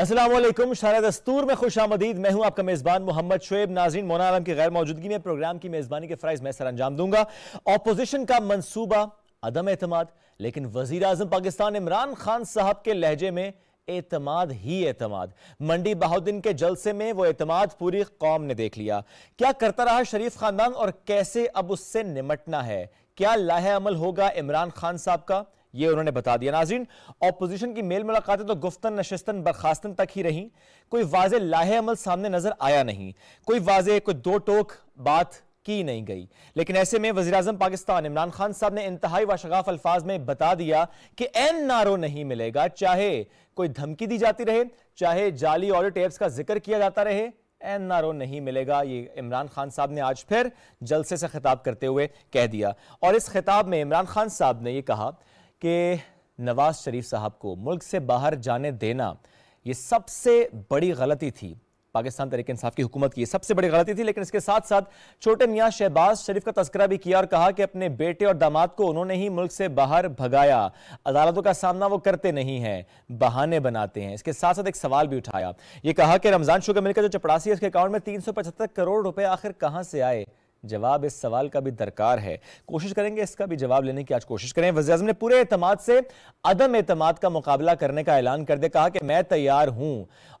असलम शारा दस्तूर में खुश आमदीद मैं हूं आपका मेज़बान मोहम्मद शुएब नाजीन मोनालम की गैर मौजूदगी में प्रोग्राम की मेज़बानी के फ़राइज़ मैं सर अंजाम दूंगा अपोजिशन का मनसूबा अदम अतमाद लेकिन वजीर अजम पाकिस्तान इमरान खान साहब के लहजे में एतमाद ही एतमाद मंडी बहाउद्दीन के जलसे में वो एतमाद पूरी कौम ने देख लिया क्या करता रहा शरीफ खानदान और कैसे अब उससे निमटना है क्या लाहे अमल होगा इमरान खान साहब का ये उन्होंने बता दिया नाजरीन अपोजिशन की मेल मुलाकातें तो गुफ्तन नशस्तन बर्खास्तन तक ही रहीं कोई वाज लाहे अमल सामने नजर आया नहीं कोई वाज कोई दो टोक बात की नहीं गई लेकिन ऐसे में वजी अजम पाकिस्तान इमरान खान साहब ने इंतहाई वाशगाफ अल्फाज में बता दिया कि एन नारो नहीं मिलेगा चाहे कोई धमकी दी जाती रहे चाहे जाली ऑडियो टेप्स का जिक्र किया जाता रहे एन नारो नहीं मिलेगा ये इमरान खान साहब ने आज फिर जलसे से खिताब करते हुए कह दिया और इस खिताब में इमरान खान साहब ने यह कहा कि नवाज शरीफ साहब को मुल्क से बाहर जाने देना ये सबसे बड़ी गलती थी पाकिस्तान तरीके इंसाफ की हुकूमत की सबसे बड़ी गलती थी लेकिन इसके साथ साथ छोटे मियाँ शहबाज शरीफ का तस्करा भी किया और कहा कि अपने बेटे और दामाद को उन्होंने ही मुल्क से बाहर भगाया अदालतों का सामना वो करते नहीं हैं बहाने बनाते हैं इसके साथ साथ एक सवाल भी उठाया ये कहा कि रमजान शुगर मिल का जो चपड़ासी है उसके अकाउंट में तीन करोड़ रुपए आखिर कहाँ से आए जवाब इस सवाल का भी दरकार है कोशिश करेंगे इसका भी जवाब लेने की आज कोशिश करें वजी अजम ने पूरे एतमाद से अदम एतमाद का मुकाबला करने का ऐलान कर दे कहा कि मैं तैयार हूं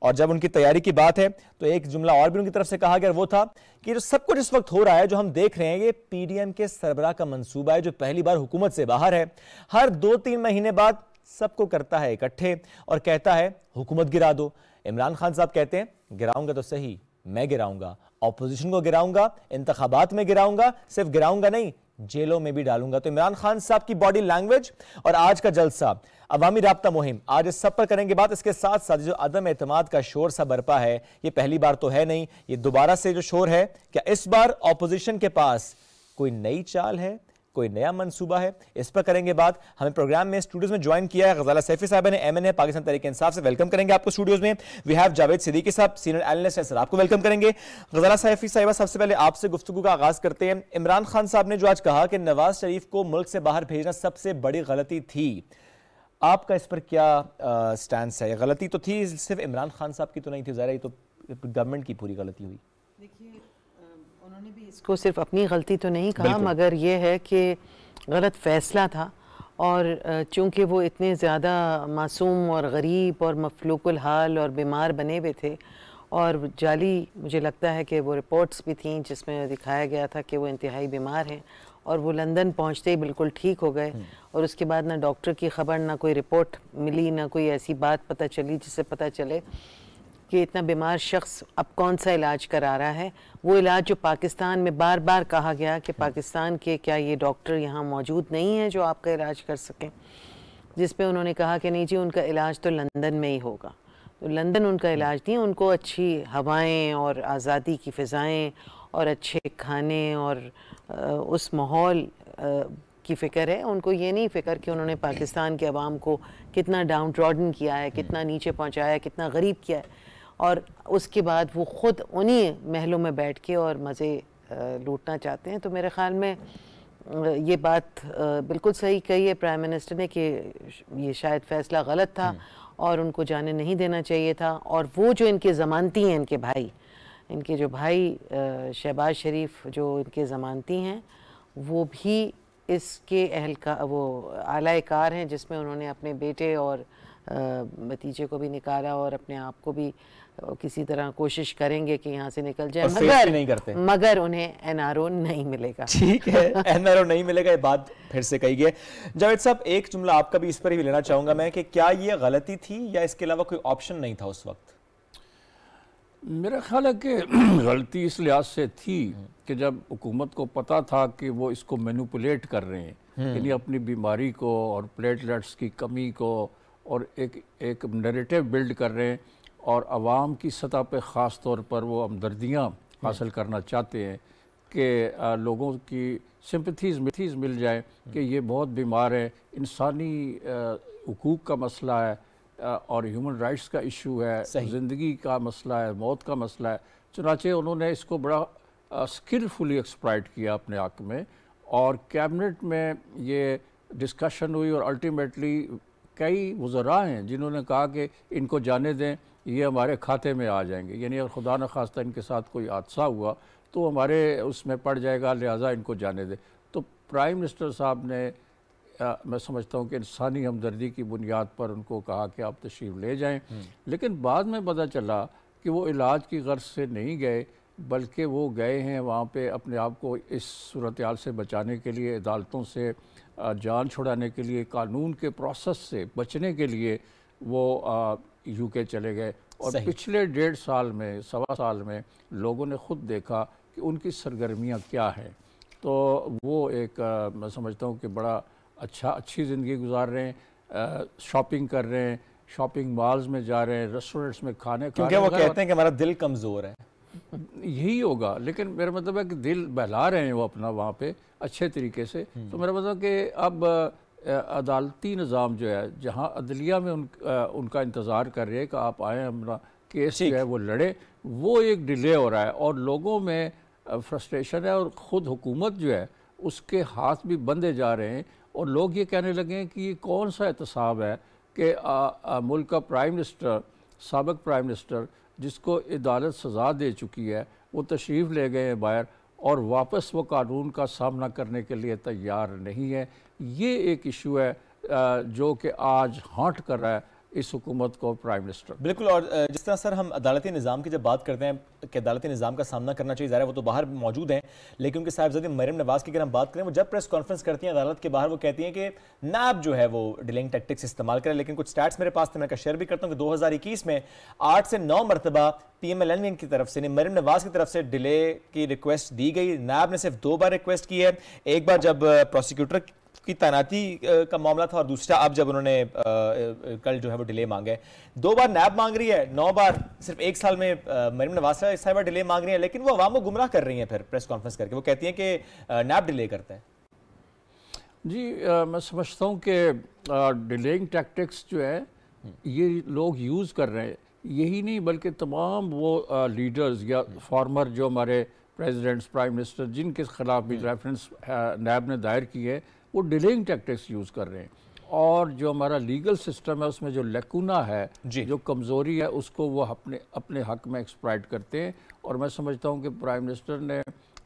और जब उनकी तैयारी की बात है तो एक जुमला और भी उनकी तरफ से कहा गया वो था कि जो सब कुछ इस वक्त हो रहा है जो हम देख रहे हैं ये पीडीएम के सरबराह का मनसूबा है जो पहली बार हुकूमत से बाहर है हर दो तीन महीने बाद सबको करता है इकट्ठे और कहता है हुकूमत गिरा दो इमरान खान साहब कहते हैं गिराऊंगा तो सही मैं गिराऊंगा अपोजिशन को गिराऊंगा इंतबात में गिराऊंगा सिर्फ गिराऊंगा नहीं जेलों में भी डालूंगा तो इमरान खान साहब की बॉडी लैंग्वेज और आज का जलसा अवामी रबता मुहिम आज इस सब पर करेंगे बात इसके साथ साथ जो अदम अतमाद का शोर सा बरपा है ये पहली बार तो है नहीं ये दोबारा से जो शोर है क्या इस बार अपोजिशन के पास कोई नई चाल है कोई नया मनसूबा है इस पर करेंगे बात हमें प्रोग्राम में स्टूडियोज में ज्वाइन किया है गजाला सैफी साहब ने एम एन है पाकिस्तान तरीके इंसाफ से वेलकम करेंगे आपको स्टूडियोज में वी हैव जावेद सिद्दीकी साहब सीनियर एनलिस्ट हैं सर आपको वेलकम करेंगे गजाला सैफी साहिबा सबसे पहले आपसे गुफ्तु का आगाज करते हैं इमरान खान साहब ने जो आज कहा कि नवाज शरीफ को मुल्क से बाहर भेजना सबसे बड़ी गलती थी आपका इस पर क्या स्टैंड है गलती तो थी सिर्फ इमरान खान साहब की तो नहीं थी जरा ये तो गवर्नमेंट की पूरी गलती हुई देखिए उन्होंने भी इसको सिर्फ अपनी गलती तो नहीं कहा मगर ये है कि गलत फैसला था और चूंकि वो इतने ज़्यादा मासूम और गरीब और मफलूकुल हाल और बीमार बने हुए थे और जाली मुझे लगता है कि वो रिपोर्ट्स भी थी जिसमें दिखाया गया था कि वो इंतहाई बीमार हैं और वो लंदन पहुंचते ही बिल्कुल ठीक हो गए हम्म। और उसके बाद ना डॉक्टर की खबर ना कोई रिपोर्ट मिली ना कोई ऐसी बात पता चली जिससे पता चले कि इतना बीमार शख्स अब कौन सा इलाज करा रहा है वो इलाज जो पाकिस्तान में बार बार कहा गया कि पाकिस्तान के क्या ये डॉक्टर यहाँ मौजूद नहीं हैं जो आपका इलाज कर सकें जिस पे उन्होंने कहा कि नहीं जी उनका इलाज तो लंदन में ही होगा तो लंदन उनका इलाज नहीं उनको अच्छी हवाएं और आज़ादी की फ़िज़ाएँ और अच्छे खाने और उस माहौल की फ़िक्र है उनको ये नहीं फ़िक्र कि उन्होंने पाकिस्तान के अवाम को कितना डाउन किया है कितना नीचे पहुँचाया कितना गरीब किया है और उसके बाद वो ख़ुद उन्हीं महलों में बैठ के और मज़े लूटना चाहते हैं तो मेरे ख़्याल में ये बात बिल्कुल सही कही है प्राइम मिनिस्टर ने कि ये शायद फ़ैसला गलत था हम्म। और उनको जाने नहीं देना चाहिए था और वो जो इनके ज़मानती हैं इनके भाई इनके जो भाई शहबाज शरीफ जो इनके ज़मानती हैं वो भी इसके का वो आला कार हैं जिसमें उन्होंने अपने बेटे और भतीजे को भी निकाला और अपने आप को भी किसी तरह कोशिश करेंगे कि यहाँ से निकल जाए मगर नहीं करते मगर उन्हें एनआरओ नहीं मिलेगा ठीक है एनआरओ नहीं मिलेगा ये बात फिर से कही गई जावेद साहब एक जुमला आपका भी इस पर ही लेना चाहूंगा मैं कि क्या ये गलती थी या इसके अलावा कोई ऑप्शन नहीं था उस वक्त मेरा ख्याल है कि गलती इस लिहाज से थी कि जब हुकूमत को पता था कि वो इसको मैनुपलेट कर रहे हैं हम्म। यानी अपनी बीमारी को और प्लेटलेट्स की कमी को और एक एक नरेटिव बिल्ड कर रहे हैं और आवाम की सतह पे ख़ास तौर पर वो हमदर्दियाँ हासिल करना चाहते हैं कि लोगों की सिम्पथीज मिथीज मिल जाए कि ये बहुत बीमार है इंसानी हकूक़ का मसला है और ह्यूमन राइट्स का इशू है ज़िंदगी का मसला है मौत का मसला है चुनाचे उन्होंने इसको बड़ा स्किलफुली एक्सप्राइट किया अपने हक में और कैबिनेट में ये डिस्कशन हुई और अल्टीमेटली कई वज़रा हैं जिन्होंने कहा कि इनको जाने दें ये हमारे खाते में आ जाएंगे यानी अगर खुदा न खास्ता इनके साथ कोई हादसा हुआ तो हमारे उसमें पड़ जाएगा लिहाजा इनको जाने दें तो प्राइम मिनिस्टर साहब ने आ, मैं समझता हूँ कि इंसानी हमदर्दी की बुनियाद पर उनको कहा कि आप तशरीफ ले जाएँ हम्म। लेकिन बाद में पता चला कि वो इलाज की गर्ज से नहीं गए बल्कि वो गए हैं वहाँ पे अपने आप को इस सूरत हाल से बचाने के लिए अदालतों से जान छुड़ाने के लिए कानून के प्रोसेस से बचने के लिए वो यू के चले गए और पिछले डेढ़ साल में सवा साल में लोगों ने खुद देखा कि उनकी सरगर्मियाँ क्या हैं तो वो एक मैं समझता हूँ कि बड़ा अच्छा अच्छी ज़िंदगी गुजार रहे हैं शॉपिंग कर रहे हैं शॉपिंग मॉल्स में जा रहे हैं रेस्टोरेंट्स में खाने क्योंकि वो कहते हैं कि हमारा दिल कमज़ोर है यही होगा लेकिन मेरा मतलब है कि दिल बहला रहे हैं वो अपना वहाँ पे अच्छे तरीके से तो हम्म। मेरा मतलब कि अब अदालती निज़ाम जो है जहाँ अदलिया में उन, आ, उनका इंतज़ार कर रहे हैं कि आप आएँ अपना केस जो है वो लड़े वो एक डिले हो रहा है और लोगों में फ्रस्ट्रेशन है और ख़ुद हुकूमत जो है उसके हाथ भी बंधे जा रहे हैं और लोग ये कहने लगे कि ये कौन सा एहतसाब है कि मुल्क का प्राइम मिनिस्टर सबक प्राइम मिनिस्टर जिसको अदालत सज़ा दे चुकी है वो तशरीफ़ ले गए हैं बाहर और वापस वो कानून का सामना करने के लिए तैयार नहीं है ये एक इशू है आ, जो कि आज हॉट कर रहा है इस हुकूमत को प्राइम मिनिस्टर बिल्कुल और जिस तरह सर हम अदालती निज़ाम की जब बात करते हैं कि अदालती निज़ाम का सामना करना चाहिए ज़ाहिर वो तो बाहर मौजूद हैं लेकिन उनके साहबजादी मरम नवाज़ की अगर हम बात करें वो जब प्रेस कॉन्फ्रेंस करती हैं अदालत के बाहर वो कहती हैं कि नैब जो है वो डिलिंग टेक्टिक्स इस्तेमाल करें लेकिन कुछ स्टैट्स मेरे पास थे मैं शेयर भी करता हूँ कि दो हज़ार इक्कीस में आठ से नौ मरतबा पी एम एल एन की तरफ से मरीम नवाज की तरफ से डिले की रिक्वेस्ट दी गई नैब ने सिर्फ दो बार रिक्वेस्ट की है एक बार जब प्रोसिक्यूटर की तैनाती का मामला था और दूसरा अब जब उन्होंने कल जो है वो डिले मांगे दो बार नैब मांग रही है नौ बार सिर्फ एक साल में मरीम नवाज साहिबा डिले मांग रही है लेकिन वो आवाम को गुमराह कर रही हैं फिर प्रेस कॉन्फ्रेंस करके वो कहती हैं कि नैब डिले करते हैं जी आ, मैं समझता हूँ कि डिलेइंग टैक्टिक्स जो है ये लोग यूज़ कर रहे हैं यही नहीं बल्कि तमाम वो आ, लीडर्स या फॉर्मर जो हमारे प्रेसिडेंट्स प्राइम मिनिस्टर जिनके ख़िलाफ़ भी रेफरेंस हम्म। नैब ने दायर की है वो डिलेइंग टैक्टिक्स यूज़ कर रहे हैं और जो हमारा लीगल सिस्टम है उसमें जो लकूना है जो कमज़ोरी है उसको वो अपने अपने हक में एक्सप्राइट करते हैं और मैं समझता हूँ कि प्राइम मिनिस्टर ने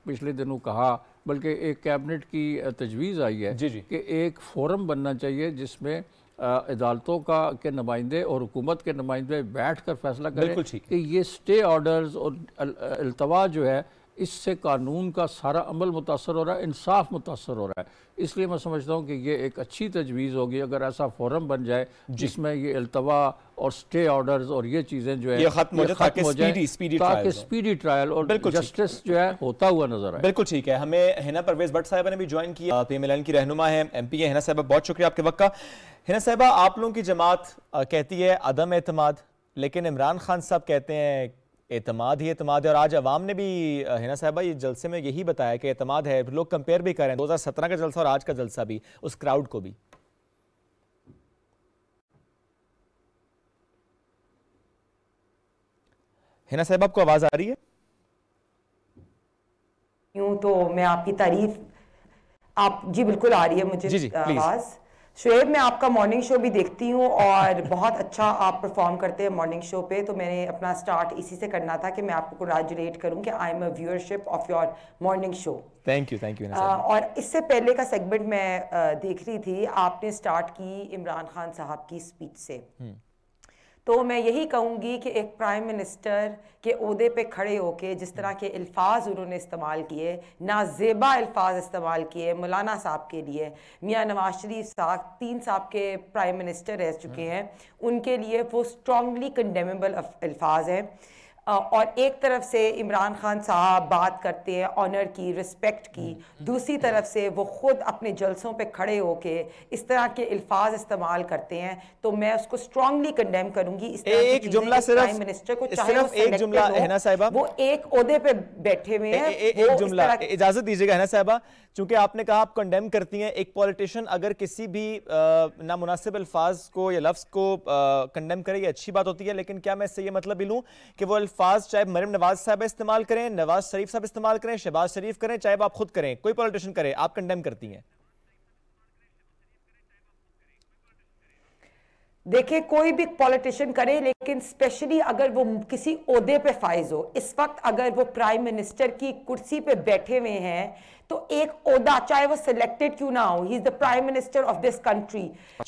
पिछले दिनों कहा बल्कि एक कैबिनेट की तजवीज़ आई है कि एक फोरम बनना चाहिए जिसमें अदालतों का के नुमाइंदे और हुकूमत के नुमाइंदे बैठ कर फैसला करें कि ये स्टे ऑर्डर्स और अल्तवा जो है इससे कानून का सारा अमल मुतासर हो रहा है इंसाफ मुतासर हो रहा है इसलिए मैं समझता हूँ कि ये एक अच्छी तजवीज़ होगी अगर ऐसा फोरम बन जाए जिसमें ये अल्तवा और स्टे ऑर्डर्स और ये चीज़ें जो है खत्म हो जाए ताकि स्पीडी ट्रायल और जस्टिस जो है होता हुआ नजर आए बिल्कुल ठीक है हमें हिना परवेज भट्ट साहब ने भी ज्वाइन किया पी एम की रहनुमा है एम पी हिना साहबा बहुत शुक्रिया आपके वक्त का हिना साहबा आप लोगों की जमात कहती है अदम अहतमाद लेकिन इमरान खान साहब कहते हैं एतमाद ही एतमाद है और आज अवाम ने भी हिना साहबा ये जलसे में यही बताया कि एतमाद है लोग कंपेयर भी करें दो हजार सत्रह का जलसा और आज का जलसा भी उस क्राउड को भी हिना साहब आपको आवाज आ रही है यूं तो मैं आपकी तारीफ आप जी बिल्कुल आ रही है मुझे जी जी, आवाज शुएब मैं आपका मॉर्निंग शो भी देखती हूँ और बहुत अच्छा आप परफॉर्म करते हैं मॉर्निंग शो पे तो मैंने अपना स्टार्ट इसी से करना था कि मैं आपको कंग्रेचुलेट करूँ कि I am a viewership of your morning show thank you thank you और इससे पहले का सेगमेंट मैं uh, देख रही थी आपने स्टार्ट की इमरान खान साहब की स्पीच से hmm. तो मैं यही कहूँगी कि एक प्राइम मिनिस्टर के अहदे पे खड़े होके जिस तरह के अल्फाज उन्होंने इस्तेमाल किए नाजेबा अल्फाज इस्तेमाल किए मौलाना साहब के लिए मियाँ नवाज शरीफ साहब तीन साहब के प्राइम मिनिस्टर रह चुके हम्म। हैं उनके लिए वो स्ट्रांगली कंडेमेबल अल्फाज हैं और एक तरफ से इमरान खान साहब बात करते हैं ऑनर की रिस्पेक्ट की हम्म, हम्म, दूसरी हम्म। तरफ से वो ख़ुद अपने जलसों पे खड़े होके इस तरह के अल्फाज इस्तेमाल करते हैं तो मैं उसको स्ट्रांगली कंडेम करूंगी इस तरह एक जुमला सिर्फ मिनिस्टर को सिर्फ एक जुमला साहिबा वो एक ओहदे पे बैठे हुए हैं एक जुमला इजाज़त दीजिएगा हना साहिबा चूंकि आपने कहा आप कंडेम करती हैं एक पॉलिटिशियन अगर किसी भी नामनासिब अल्फाज को या लफ्ज़ को कंडेम करे ये अच्छी बात होती है लेकिन क्या मैं इससे ये मतलब भी लूँ कि वो अल्फाज चाहे मरीम नवाज साहब इस्तेमाल करें नवाज शरीफ साहब इस्तेमाल करें शहबाज शरीफ करें चाहे आप खुद करें कोई पॉलिटिशन करें आप कंडेम करती हैं देखिए कोई भी पॉलिटिशियन करे लेकिन स्पेशली अगर वो किसी अहदे पे फाइज हो इस वक्त अगर वो प्राइम मिनिस्टर की कुर्सी पे बैठे हुए हैं तो एक ओहदा चाहे वो सिलेक्टेड क्यों ना हो he is the prime minister of this country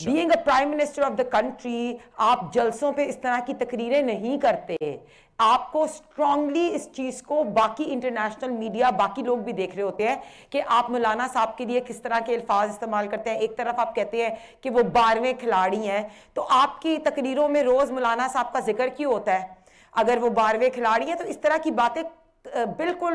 being a prime minister of the country आप जलसों पे इस तरह की तकरीरें नहीं करते आपको स्ट्रांगली इस चीज़ को बाकी इंटरनेशनल मीडिया बाकी लोग भी देख रहे होते हैं कि आप मौलाना साहब के लिए किस तरह के अल्फाज इस्तेमाल करते हैं एक तरफ आप कहते हैं कि वो बारहवें खिलाड़ी हैं तो आपकी तकरीरों में रोज़ मौलाना साहब का जिक्र क्यों होता है अगर वो बारहवें खिलाड़ी हैं तो इस तरह की बातें बिल्कुल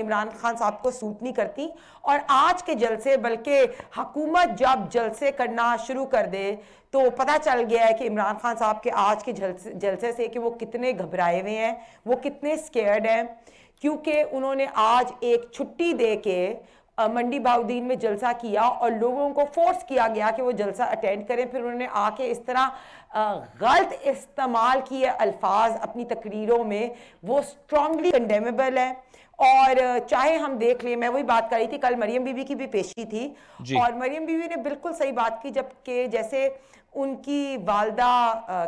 इमरान खान साहब को सूट नहीं करती और आज के जलसे बल्कि हकूमत जब जलसे करना शुरू कर दे तो पता चल गया है कि इमरान खान साहब के आज के जलसे जलसे से कि वो कितने घबराए हुए हैं वो कितने स्केर्ड हैं क्योंकि उन्होंने आज एक छुट्टी दे के मंडी बाउद्दीन में जलसा किया और लोगों को फोर्स किया गया कि वो जलसा अटेंड करें फिर उन्होंने आके इस तरह गलत इस्तेमाल किए अल्फाज अपनी तकरीरों में वो स्ट्रांगली कंडेमेबल है और चाहे हम देख लें मैं वही बात कर रही थी कल मरियम बीबी की भी पेशी थी और मरियम बीबी ने बिल्कुल सही बात की जबकि जैसे उनकी वालदा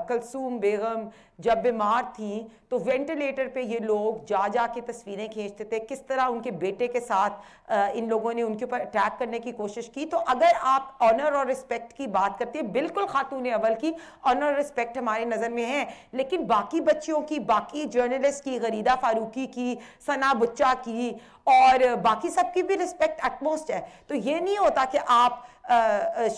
कलसूम बेगम जब बीमार थी तो वेंटिलेटर पे ये लोग जा जा के तस्वीरें खींचते थे किस तरह उनके बेटे के साथ इन लोगों ने उनके ऊपर अटैक करने की कोशिश की तो अगर आप ऑनर और रिस्पेक्ट की बात करते हैं बिल्कुल खातून अवल की ऑनर और रिस्पेक्ट हमारे नज़र में है लेकिन बाकी बच्चियों की बाकी जर्नलिस्ट की गरीदा फारूकी की सना बुच्चा की और बाकी सबकी भी रिस्पेक्ट एटमोस्ट है तो ये नहीं होता कि आप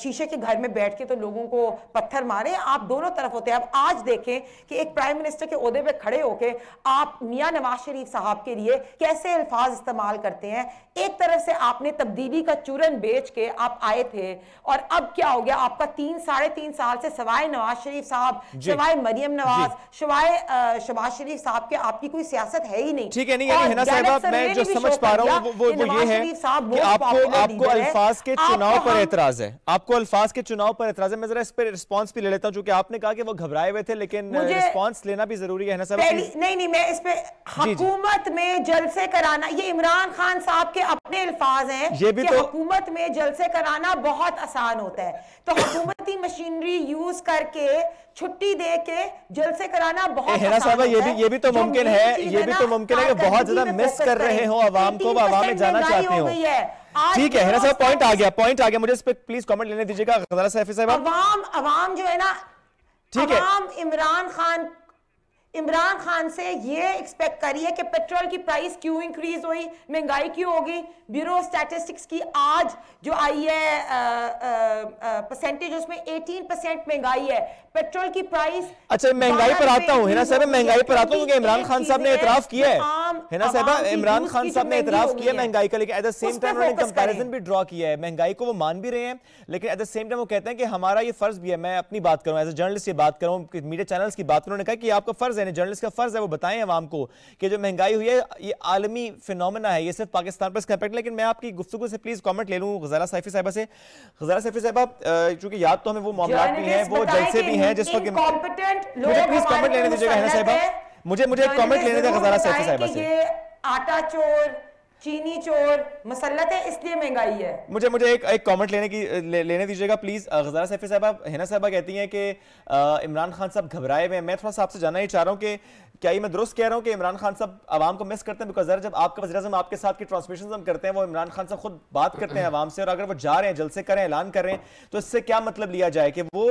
शीशे के घर में बैठ के तो लोगों को पत्थर मारे आप दोनों तरफ होते हैं अब आज देखें कि एक प्राइम मिनिस्टर के अहदे पे खड़े होके आप मियाँ नवाज शरीफ साहब के लिए कैसे अल्फाज इस्तेमाल करते हैं एक तरफ से आपने तब्दीली का चूरन बेच के आप आए थे और अब क्या हो गया आपका तीन साढ़े तीन साल से सवाए नवाज शरीफ साहब सवाए मरियम नवाज सवाए शबाज शरीफ साहब के आपकी कोई सियासत है ही नहीं ठीक है नहीं, नहीं, नहीं, नहीं, नहीं, नहीं, नहीं, नहीं, नहीं, समझ पा रहा हूँ वो, वो ये है कि आपको आपको अल्फाज के चुनाव पर एतराज है आपको अल्फाज के चुनाव पर एतराज है मैं जरा इस पर रिस्पॉन्स भी ले लेता हूँ क्योंकि आपने कहा कि वो घबराए हुए थे लेकिन रिस्पॉन्स uh, लेना भी जरूरी है ना सर नहीं नहीं मैं इस पे हुकूमत में जलसे कराना ये इमरान खान साहब के अपने अल्फाज है ये भी तो हुकूमत में जलसे कराना बहुत आसान होता है तो हुकूमती मशीनरी यूज करके छुट्टी दे के जलसे कराना बहुत ये ये भी ये भी तो मुमकिन है ये भी तो, तो मुमकिन है कि बहुत ज्यादा मिस कर रहे हो आवाम को आवाम में जाना चाहते हो ठीक है साहब पॉइंट आ गया पॉइंट आ गया मुझे इस पर प्लीज कमेंट लेने दीजिएगा जो है ना ठीक है इमरान खान इमरान खान से ये एक्सपेक्ट करिए कि पेट्रोल की प्राइस क्यों इंक्रीज हुई महंगाई क्यों होगी ब्यूरो स्टैटिस्टिक्स की आज जो आई है परसेंटेज उसमें 18 परसेंट महंगाई है पेट्रोल की प्राइस अच्छा महंगाई पर आता हूँ ना साहब महंगाई पर आता हूँ क्योंकि इमरान खान साहब ने इतराफ किया है है तो ना साहब इमरान खान साहब ने इतराफ किया महंगाई का लेकिन एट द सेम टाइम उन्होंने कंपैरिजन भी ड्रॉ किया है महंगाई को वो मान भी रहे हैं लेकिन एट द सेम टाइम वो कहते हैं कि हमारा ये फर्ज भी है मैं अपनी बात करूँ एज ए जर्नलिस्ट से बात करूँ मीडिया चैनल्स की बात करूँ उन्होंने कहा कि आपका फर्ज हैं जर्नलिस्ट का फर्ज है वो बताएं आवाम को कि जो महंगाई हुई है ये आलमी फिनोमेना है ये सिर्फ पाकिस्तान पर इसका इम्पैक्ट लेकिन मैं आपकी गुफ्तु से प्लीज कॉमेंट ले लूँ गजारा सैफी साहबा से गजारा सैफी साहबा चूंकि याद तो हमें वो मामला भी है वो जैसे भी हैं जिस वक्त मुझे प्लीज कॉमेंट लेने दीजिएगा मुझे मुझे कॉमेंट लेने दें गजारा सैफी साहबा से आटा चोर चीनी चोर मसलत है इसलिए महंगाई है मुझे मुझे एक एक कमेंट लेने की ले, लेने दीजिएगा प्लीज गजारा सैफी साहब हिना साहबा कहती हैं कि इमरान खान साहब घबराए हुए हैं मैं थोड़ा सा आपसे जानना ही चाह रहा हूँ कि क्या ये मैं दुरुस्त कह रहा हूँ कि इमरान खान साहब आवाम को मिस करते हैं बिकॉज जब आपका वजी अजम आपके साथ की ट्रांसमिशन हम करते हैं वो इमरान खान साहब खुद बात करते हैं आवाम से और अगर वो जा रहे हैं जल से करें ऐलान कर रहे हैं तो इससे क्या मतलब लिया जाए कि वो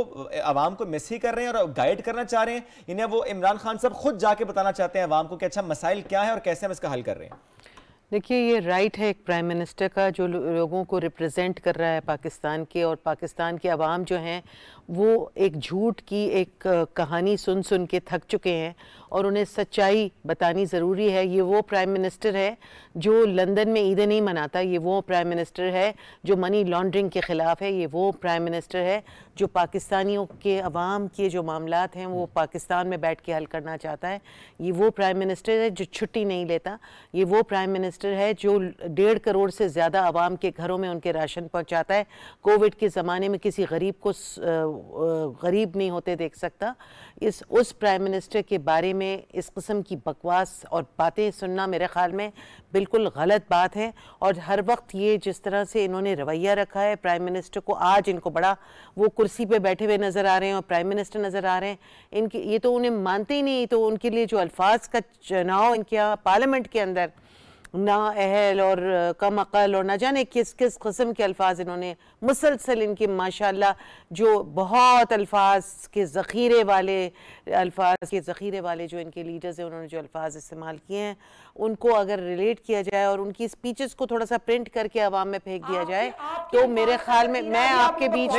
आवाम को मिस ही कर रहे हैं और गाइड करना चाह रहे हैं इन्हें वो इमरान खान साहब खुद जाके बताना चाहते हैं आवाम को कि अच्छा मसाइल क्या है और कैसे हम इसका हल कर रहे हैं देखिए ये राइट है एक प्राइम मिनिस्टर का जो लोगों को रिप्रेजेंट कर रहा है पाकिस्तान के और पाकिस्तान के आवाम जो हैं वो एक झूठ की एक कहानी सुन सुन के थक चुके हैं और उन्हें सच्चाई बतानी ज़रूरी है ये वो प्राइम मिनिस्टर है जो लंदन में ईदें नहीं मनाता ये वो प्राइम मिनिस्टर है जो मनी लॉन्ड्रिंग के ख़िलाफ़ है ये वो प्राइम मिनिस्टर है जो पाकिस्तानियों के अवाम के जो मामला हैं वो पाकिस्तान में बैठ के हल करना चाहता है ये वो प्राइम मिनिस्टर है जो छुट्टी नहीं लेता ये वो प्राइम मिनिस्टर है जो डेढ़ करोड़ से ज़्यादा आवाम के घरों में उनके राशन पहुँचाता है कोविड के ज़माने में किसी गरीब को गरीब नहीं होते देख सकता इस उस प्राइम मिनिस्टर के बारे में इस कस्म की बकवास और बातें सुनना मेरे ख़्याल में बिल्कुल गलत बात है और हर वक्त ये जिस तरह से इन्होंने रवैया रखा है प्राइम मिनिस्टर को आज इनको बड़ा वो कुर्सी पे बैठे हुए नज़र आ रहे हैं और प्राइम मिनिस्टर नज़र आ रहे हैं इनके ये तो उन्हें मानते ही नहीं तो उनके लिए जो अल्फाज का चुनाव इनके यहाँ पार्लियामेंट के अंदर नाअहल और कम अकल और ना जाने किस किस कस्म के अल्फाज इन्होंने मुसलसल इनकी माशा जो बहुत अल्फाज के ज़ख़ीरे वाले अल्फाज के ज़ख़ीरे वाले जो इनके लीडर्स हैं उन्होंने जो अल्फाज इस्तेमाल किए हैं उनको अगर रिलेट किया जाए और उनकी स्पीचेस को थोड़ा सा प्रिंट करके आवाम में फेंक दिया जाए तो मेरे ख्याल में मैं आपके बीच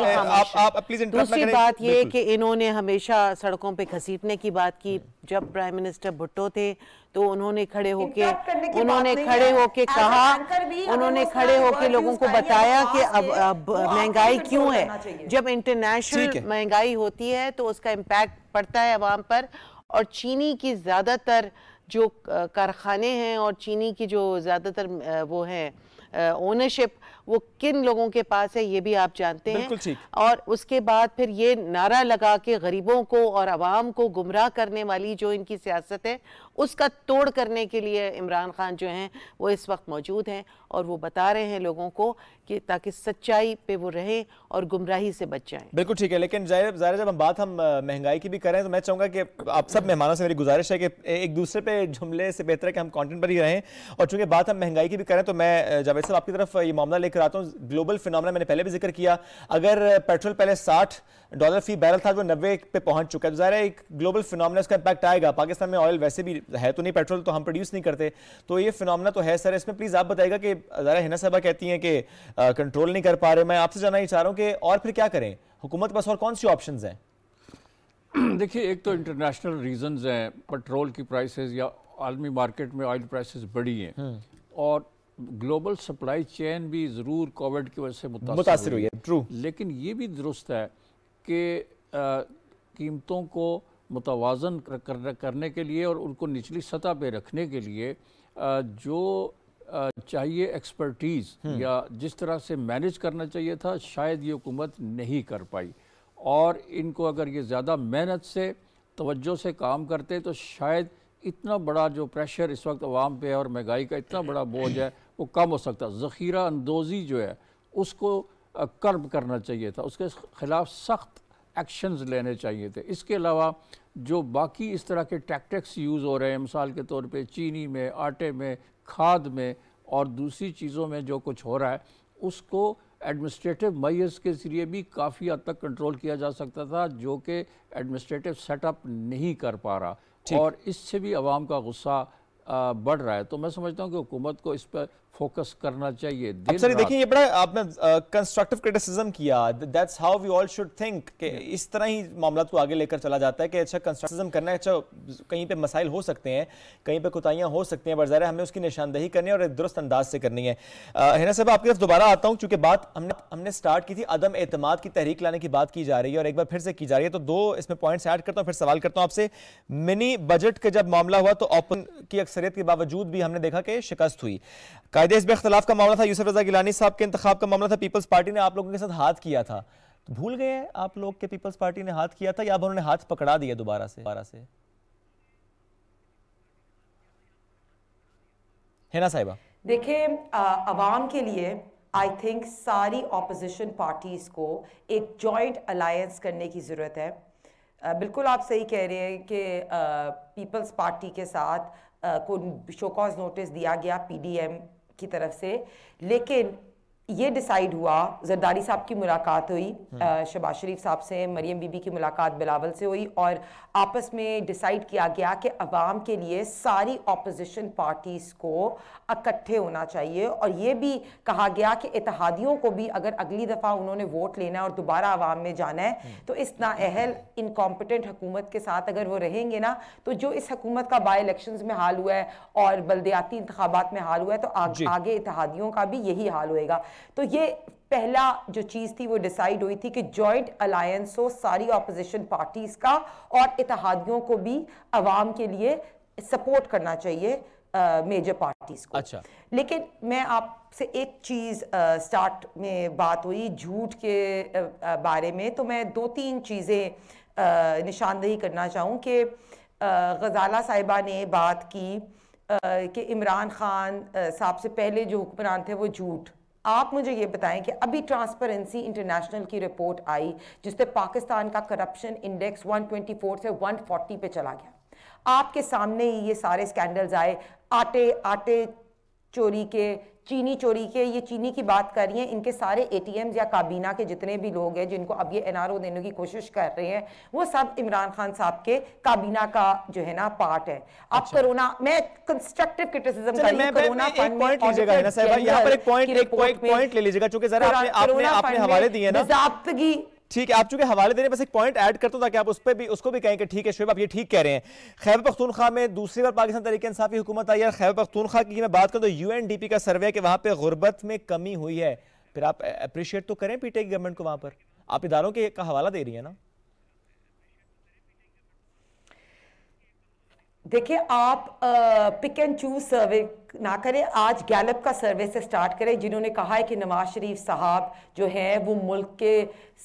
तो दूसरी बात ये कि इन्होंने हमेशा सड़कों पर घसीटने की बात की जब प्राइम मिनिस्टर भुट्टो थे तो उन्होंने खड़े होके उन्होंने खड़े होके कहा उन्होंने खड़े होके लोगों को बताया कि अब, अब महंगाई क्यों है जब इंटरनेशनल महंगाई होती है तो उसका इम्पैक्ट पड़ता है आवाम पर और चीनी की ज़्यादातर जो कारखाने हैं और चीनी की जो ज़्यादातर वो है ओनरशिप वो किन लोगों के पास है ये भी आप जानते हैं और उसके बाद फिर ये नारा लगा के गरीबों को और आवाम को गुमराह करने वाली जो इनकी सियासत है उसका तोड़ करने के लिए इमरान खान जो हैं वो इस वक्त मौजूद हैं और वो बता रहे हैं लोगों को कि ताकि सच्चाई पे वो रहें और गुमराही से बच जाएं बिल्कुल ठीक है लेकिन जाहिर जाहिर जब हम बात हम महंगाई की भी करें तो मैं चाहूँगा कि आप सब मेहमानों से मेरी गुजारिश है कि एक दूसरे पे जुमले से बेहतर है कि हम कॉन्टेंट पर ही रहें और चूँकि बात हम महंगाई की भी करें तो मैं जावेद साहब आपकी तरफ ये मामला लेकर आता हूँ ग्लोबल फिनमिना मैंने पहले भी जिक्र किया अगर पेट्रोल पहले साठ डॉलर फी बैरल था जो नब्बे पे पहुंच चुका है तो ज़ाहिर है एक ग्लोबल फिनोमना इसका इम्पैक्ट आएगा पाकिस्तान में ऑयल वैसे भी है तो नहीं पेट्रोल तो हम प्रोड्यूस नहीं करते तो ये फिनोमना तो है सर इसमें प्लीज़ आप बताएगा कि ज़रा हिना साहबा कहती हैं कि कंट्रोल नहीं कर पा रहे मैं आपसे जानना ही चाह रहा हूँ कि और फिर क्या करें हुकूमत पास और कौन सी ऑप्शन हैं देखिए एक तो इंटरनेशनल रीजन हैं पेट्रोल की प्राइसेस या आलमी मार्केट में ऑयल प्राइस बढ़ी हैं हम्म। और ग्लोबल सप्लाई चेन भी ज़रूर कोविड की वजह से मुतासर हुई है ट्रू लेकिन ये भी दुरुस्त है के कीमतों को मुतवाजन करने के लिए और उनको निचली सतह पे रखने के लिए जो चाहिए एक्सपर्टीज़ या जिस तरह से मैनेज करना चाहिए था शायद ये हुकूमत नहीं कर पाई और इनको अगर ये ज़्यादा मेहनत से तवज्जो से काम करते तो शायद इतना बड़ा जो प्रेशर इस वक्त आवाम पे है और महंगाई का इतना बड़ा बोझ है वो कम हो सकता ज़ख़ीरा अंदोज़ी जो है उसको कर्ब करना चाहिए था उसके ख़िलाफ़ सख्त एक्शंस लेने चाहिए थे इसके अलावा जो बाकी इस तरह के टैक्टिक्स यूज़ हो रहे हैं मिसाल के तौर पे चीनी में आटे में खाद में और दूसरी चीज़ों में जो कुछ हो रहा है उसको एडमिनिस्ट्रेटिव मैस के ज़रिए भी काफ़ी हद तक कंट्रोल किया जा सकता था जो कि एडमिनिस्ट्रेटिव सेटअप नहीं कर पा रहा और इससे भी आवाम का गुस्सा बढ़ रहा है तो मैं समझता हूँ कि हुकूमत को इस पर फोकस करना चाहिए सर देखिए ये बड़ा आपने कंस्ट्रक्टिव क्रिटिसिज्म किया that's how we all should think कि इस तरह ही मामला को तो आगे लेकर चला जाता है कि अच्छा कंस्ट्रक्टिज्म करना अच्छा कहीं पे मसाइल हो सकते हैं कहीं पे कोताहियां हो सकती हैं पर ज़ाहिर हमें उसकी निशानदेही करनी है और दुरुस्त अंदाज से करनी है हिना साहब आपकी तरफ दोबारा आता हूँ चूंकि बात हमने हमने स्टार्ट की थी अदम एतमाद की तहरीक लाने की बात की जा रही है और एक बार फिर से की जा रही है तो दो इसमें पॉइंट्स ऐड करता हूँ फिर सवाल करता हूँ आपसे मिनी बजट का जब मामला हुआ तो ओपन की अक्सरियत के बावजूद भी हमने देखा कि शिकस्त हुई कायदे इसमें अख्तलाफ का मामला था यूसफ रजा गिलानी साहब के इंतब का मामला था पीपल्स पार्टी ने आप लोगों के साथ हाथ किया था तो भूल गए आप लोग के पीपल्स पार्टी ने हाथ किया था या अब उन्होंने हाथ पकड़ा दिया दोबारा से दोबारा से है ना साहिबा देखिए आवाम के लिए आई थिंक सारी ऑपोजिशन पार्टीज़ को एक जॉइंट अलायंस करने की ज़रूरत है आ, बिल्कुल आप सही कह रहे हैं कि पीपल्स पार्टी के साथ आ, को शोकॉज नोटिस दिया गया पीडीएम की तरफ से लेकिन ये डिसाइड हुआ जरदारी साहब की मुलाकात हुई हम्म। शबाज शरीफ साहब से मरियम बीबी की मुलाकात बिलावल से हुई और आपस में डिसाइड किया गया कि अवाम के लिए सारी अपोजिशन पार्टीज़ को इकट्ठे होना चाहिए और ये भी कहा गया कि इतिहादियों को भी अगर अगली दफ़ा उन्होंने वोट लेना है और दोबारा आवाम में जाना है हम्म। तो इस नाअहल इनकॉम्पिटेंट हुकूमत के साथ अगर वो रहेंगे ना तो जो इस हकूमत का बाई इलेक्शन में हाल हुआ है और बल्दियाती इंतबात में हाल हुआ है तो आगे इतिहादियों का भी यही हाल होएगा तो ये पहला जो चीज़ थी वो डिसाइड हुई थी कि जॉइंट अलायंस हो सारी अपोजिशन पार्टीज़ का और इतिहादियों को भी आवाम के लिए सपोर्ट करना चाहिए मेजर uh, पार्टीज को अच्छा लेकिन मैं आपसे एक चीज़ स्टार्ट uh, में बात हुई झूठ के uh, बारे में तो मैं दो तीन चीज़ें निशानदेही करना चाहूँ कि गजाला साहिबा ने बात की कि इमरान खान साहब से पहले जो हुक्मरान थे वो झूठ आप मुझे ये बताएं कि अभी ट्रांसपेरेंसी इंटरनेशनल की रिपोर्ट आई जिससे पाकिस्तान का करप्शन इंडेक्स 124 से 140 पे चला गया आपके सामने ही ये सारे स्कैंडल्स आए आटे आटे चोरी के चीनी चोरी के ये चीनी की बात कर रही हैं इनके सारे एटीएम्स या काबीना के जितने भी लोग हैं जिनको अब ये एनआरओ देने की कोशिश कर रहे हैं वो सब इमरान खान साहब के काबीना का जो है ना पार्ट है अब अच्छा। कोरोना मैं कंस्ट्रक्टिव क्रिटिसिज्म कोरोना पॉइंट ले लीजिएगा चूंकि ठीक है आप चूंकि हवाले देने बस एक पॉइंट ऐड करता हूं ताकि आप उस पर भी उसको भी कहें कि ठीक है शुएब आप ये ठीक कह रहे हैं खैबर पख्तूनखा में दूसरी बार पाकिस्तान तरीके इंसाफी हुकूमत आई है खैबर पख्तूनखा की मैं बात करूँ तो यू का सर्वे है कि वहाँ पर गुर्बत में कमी हुई है फिर आप अप्रिशिएट तो करें पीटे की गवर्नमेंट को वहाँ पर आप इधारों के का हवाला दे रही है ना देखिए आप पिक एंड चूज सर्वे ना करें आज गैलप का सर्वे से स्टार्ट करें जिन्होंने कहा है कि नवाज शरीफ साहब जो हैं वो मुल्क के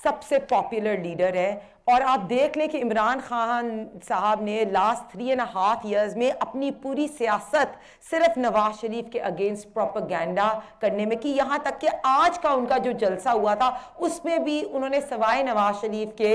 सबसे पॉपुलर लीडर हैं और आप देख लें कि इमरान खान साहब ने last three and half years में अपनी पूरी सियासत सिर्फ नवाज शरीफ के अगेंस्ट प्रोपागेंडा करने में कि यहाँ तक कि आज का उनका जो जलसा हुआ था उसमें भी उन्होंने सवाए नवाज शरीफ के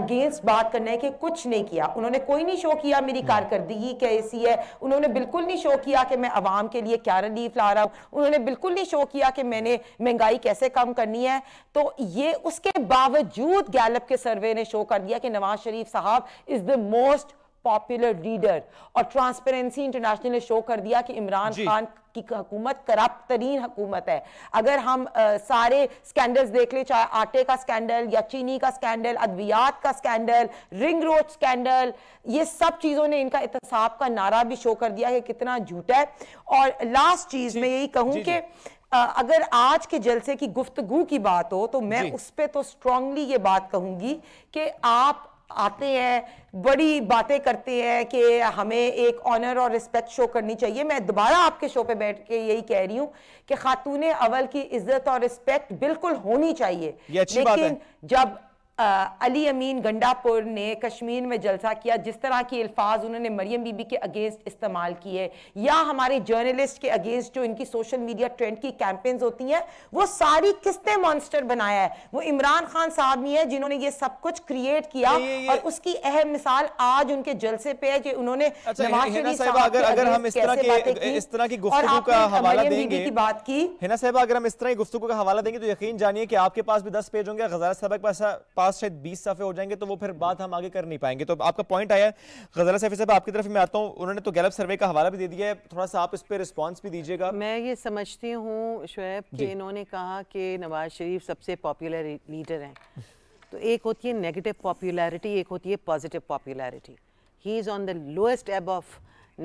अगेंस्ट बात करने के कुछ नहीं किया उन्होंने कोई नहीं शो किया मेरी हम्म। कारकर्दगी कैसी है उन्होंने बिल्कुल नहीं शो किया कि मैं आवाम के लिए क्या रिलीफ ला रहा हूँ उन्होंने बिल्कुल नहीं शो किया कि मैंने महंगाई कैसे कम करनी है तो ये उसके बावजूद गैलप के सर्वे ने शो कर दिया कि नवाज शरीफ साहब is the most popular leader और ट्रांसपेरेंसी इंटरनेशनल ने शो कर दिया कि इमरान खान की हुकूमत करप्ट तरीन हुकूमत है अगर हम आ, सारे स्कैंडल्स देख ले चाहे आटे का स्कैंडल या चीनी का स्कैंडल अद्वियात का स्कैंडल रिंग रोड स्कैंडल ये सब चीज़ों ने इनका एहतसाब का नारा भी शो कर दिया कि कितना झूठा है और लास्ट चीज़ मैं यही कहूँ कि अगर आज के जलसे की गुफ्तगु की बात हो तो मैं उस पर तो स्ट्रांगली ये बात कहूंगी कि आप आते हैं बड़ी बातें करते हैं कि हमें एक ऑनर और रिस्पेक्ट शो करनी चाहिए मैं दोबारा आपके शो पे बैठ के यही कह रही हूं कि खातून अवल की इज्जत और रिस्पेक्ट बिल्कुल होनी चाहिए लेकिन जब अली अमीन गंडापुर ने कश्मीर में जलसा किया जिस तरह के अल्फाज उन्होंने मरियम बीबी के अगेंस्ट इस्तेमाल किए या हमारे जर्नलिस्ट के अगेंस्ट जो इनकी सोशल मीडिया ट्रेंड की कैंपेन्स होती हैं वो सारी किसने मॉन्स्टर बनाया है वो इमरान खान साहब ही है जिन्होंने ये सब कुछ क्रिएट किया ये, ये, और उसकी अहम मिसाल आज उनके जलसे पे है कि उन्होंने अच्छा, इस तरह की बात की अगर हम इस तरह की गुफ्तु का हवाला देंगे तो यकीन जानिए कि आपके पास भी दस पेज होंगे पचास शायद बीस सफ़े हो जाएंगे तो वो फिर बात हम आगे कर नहीं पाएंगे तो आपका पॉइंट आया है गजला सैफी साहब आपकी तरफ मैं आता हूँ उन्होंने तो गैलप सर्वे का हवाला भी दे दिया है थोड़ा सा आप इस पर रिस्पॉन्स भी दीजिएगा मैं ये समझती हूँ शुएब कि इन्होंने कहा कि नवाज शरीफ सबसे पॉपुलर लीडर हैं तो एक होती है नेगेटिव पॉपुलैरिटी एक होती है positive popularity he is on the lowest ebb of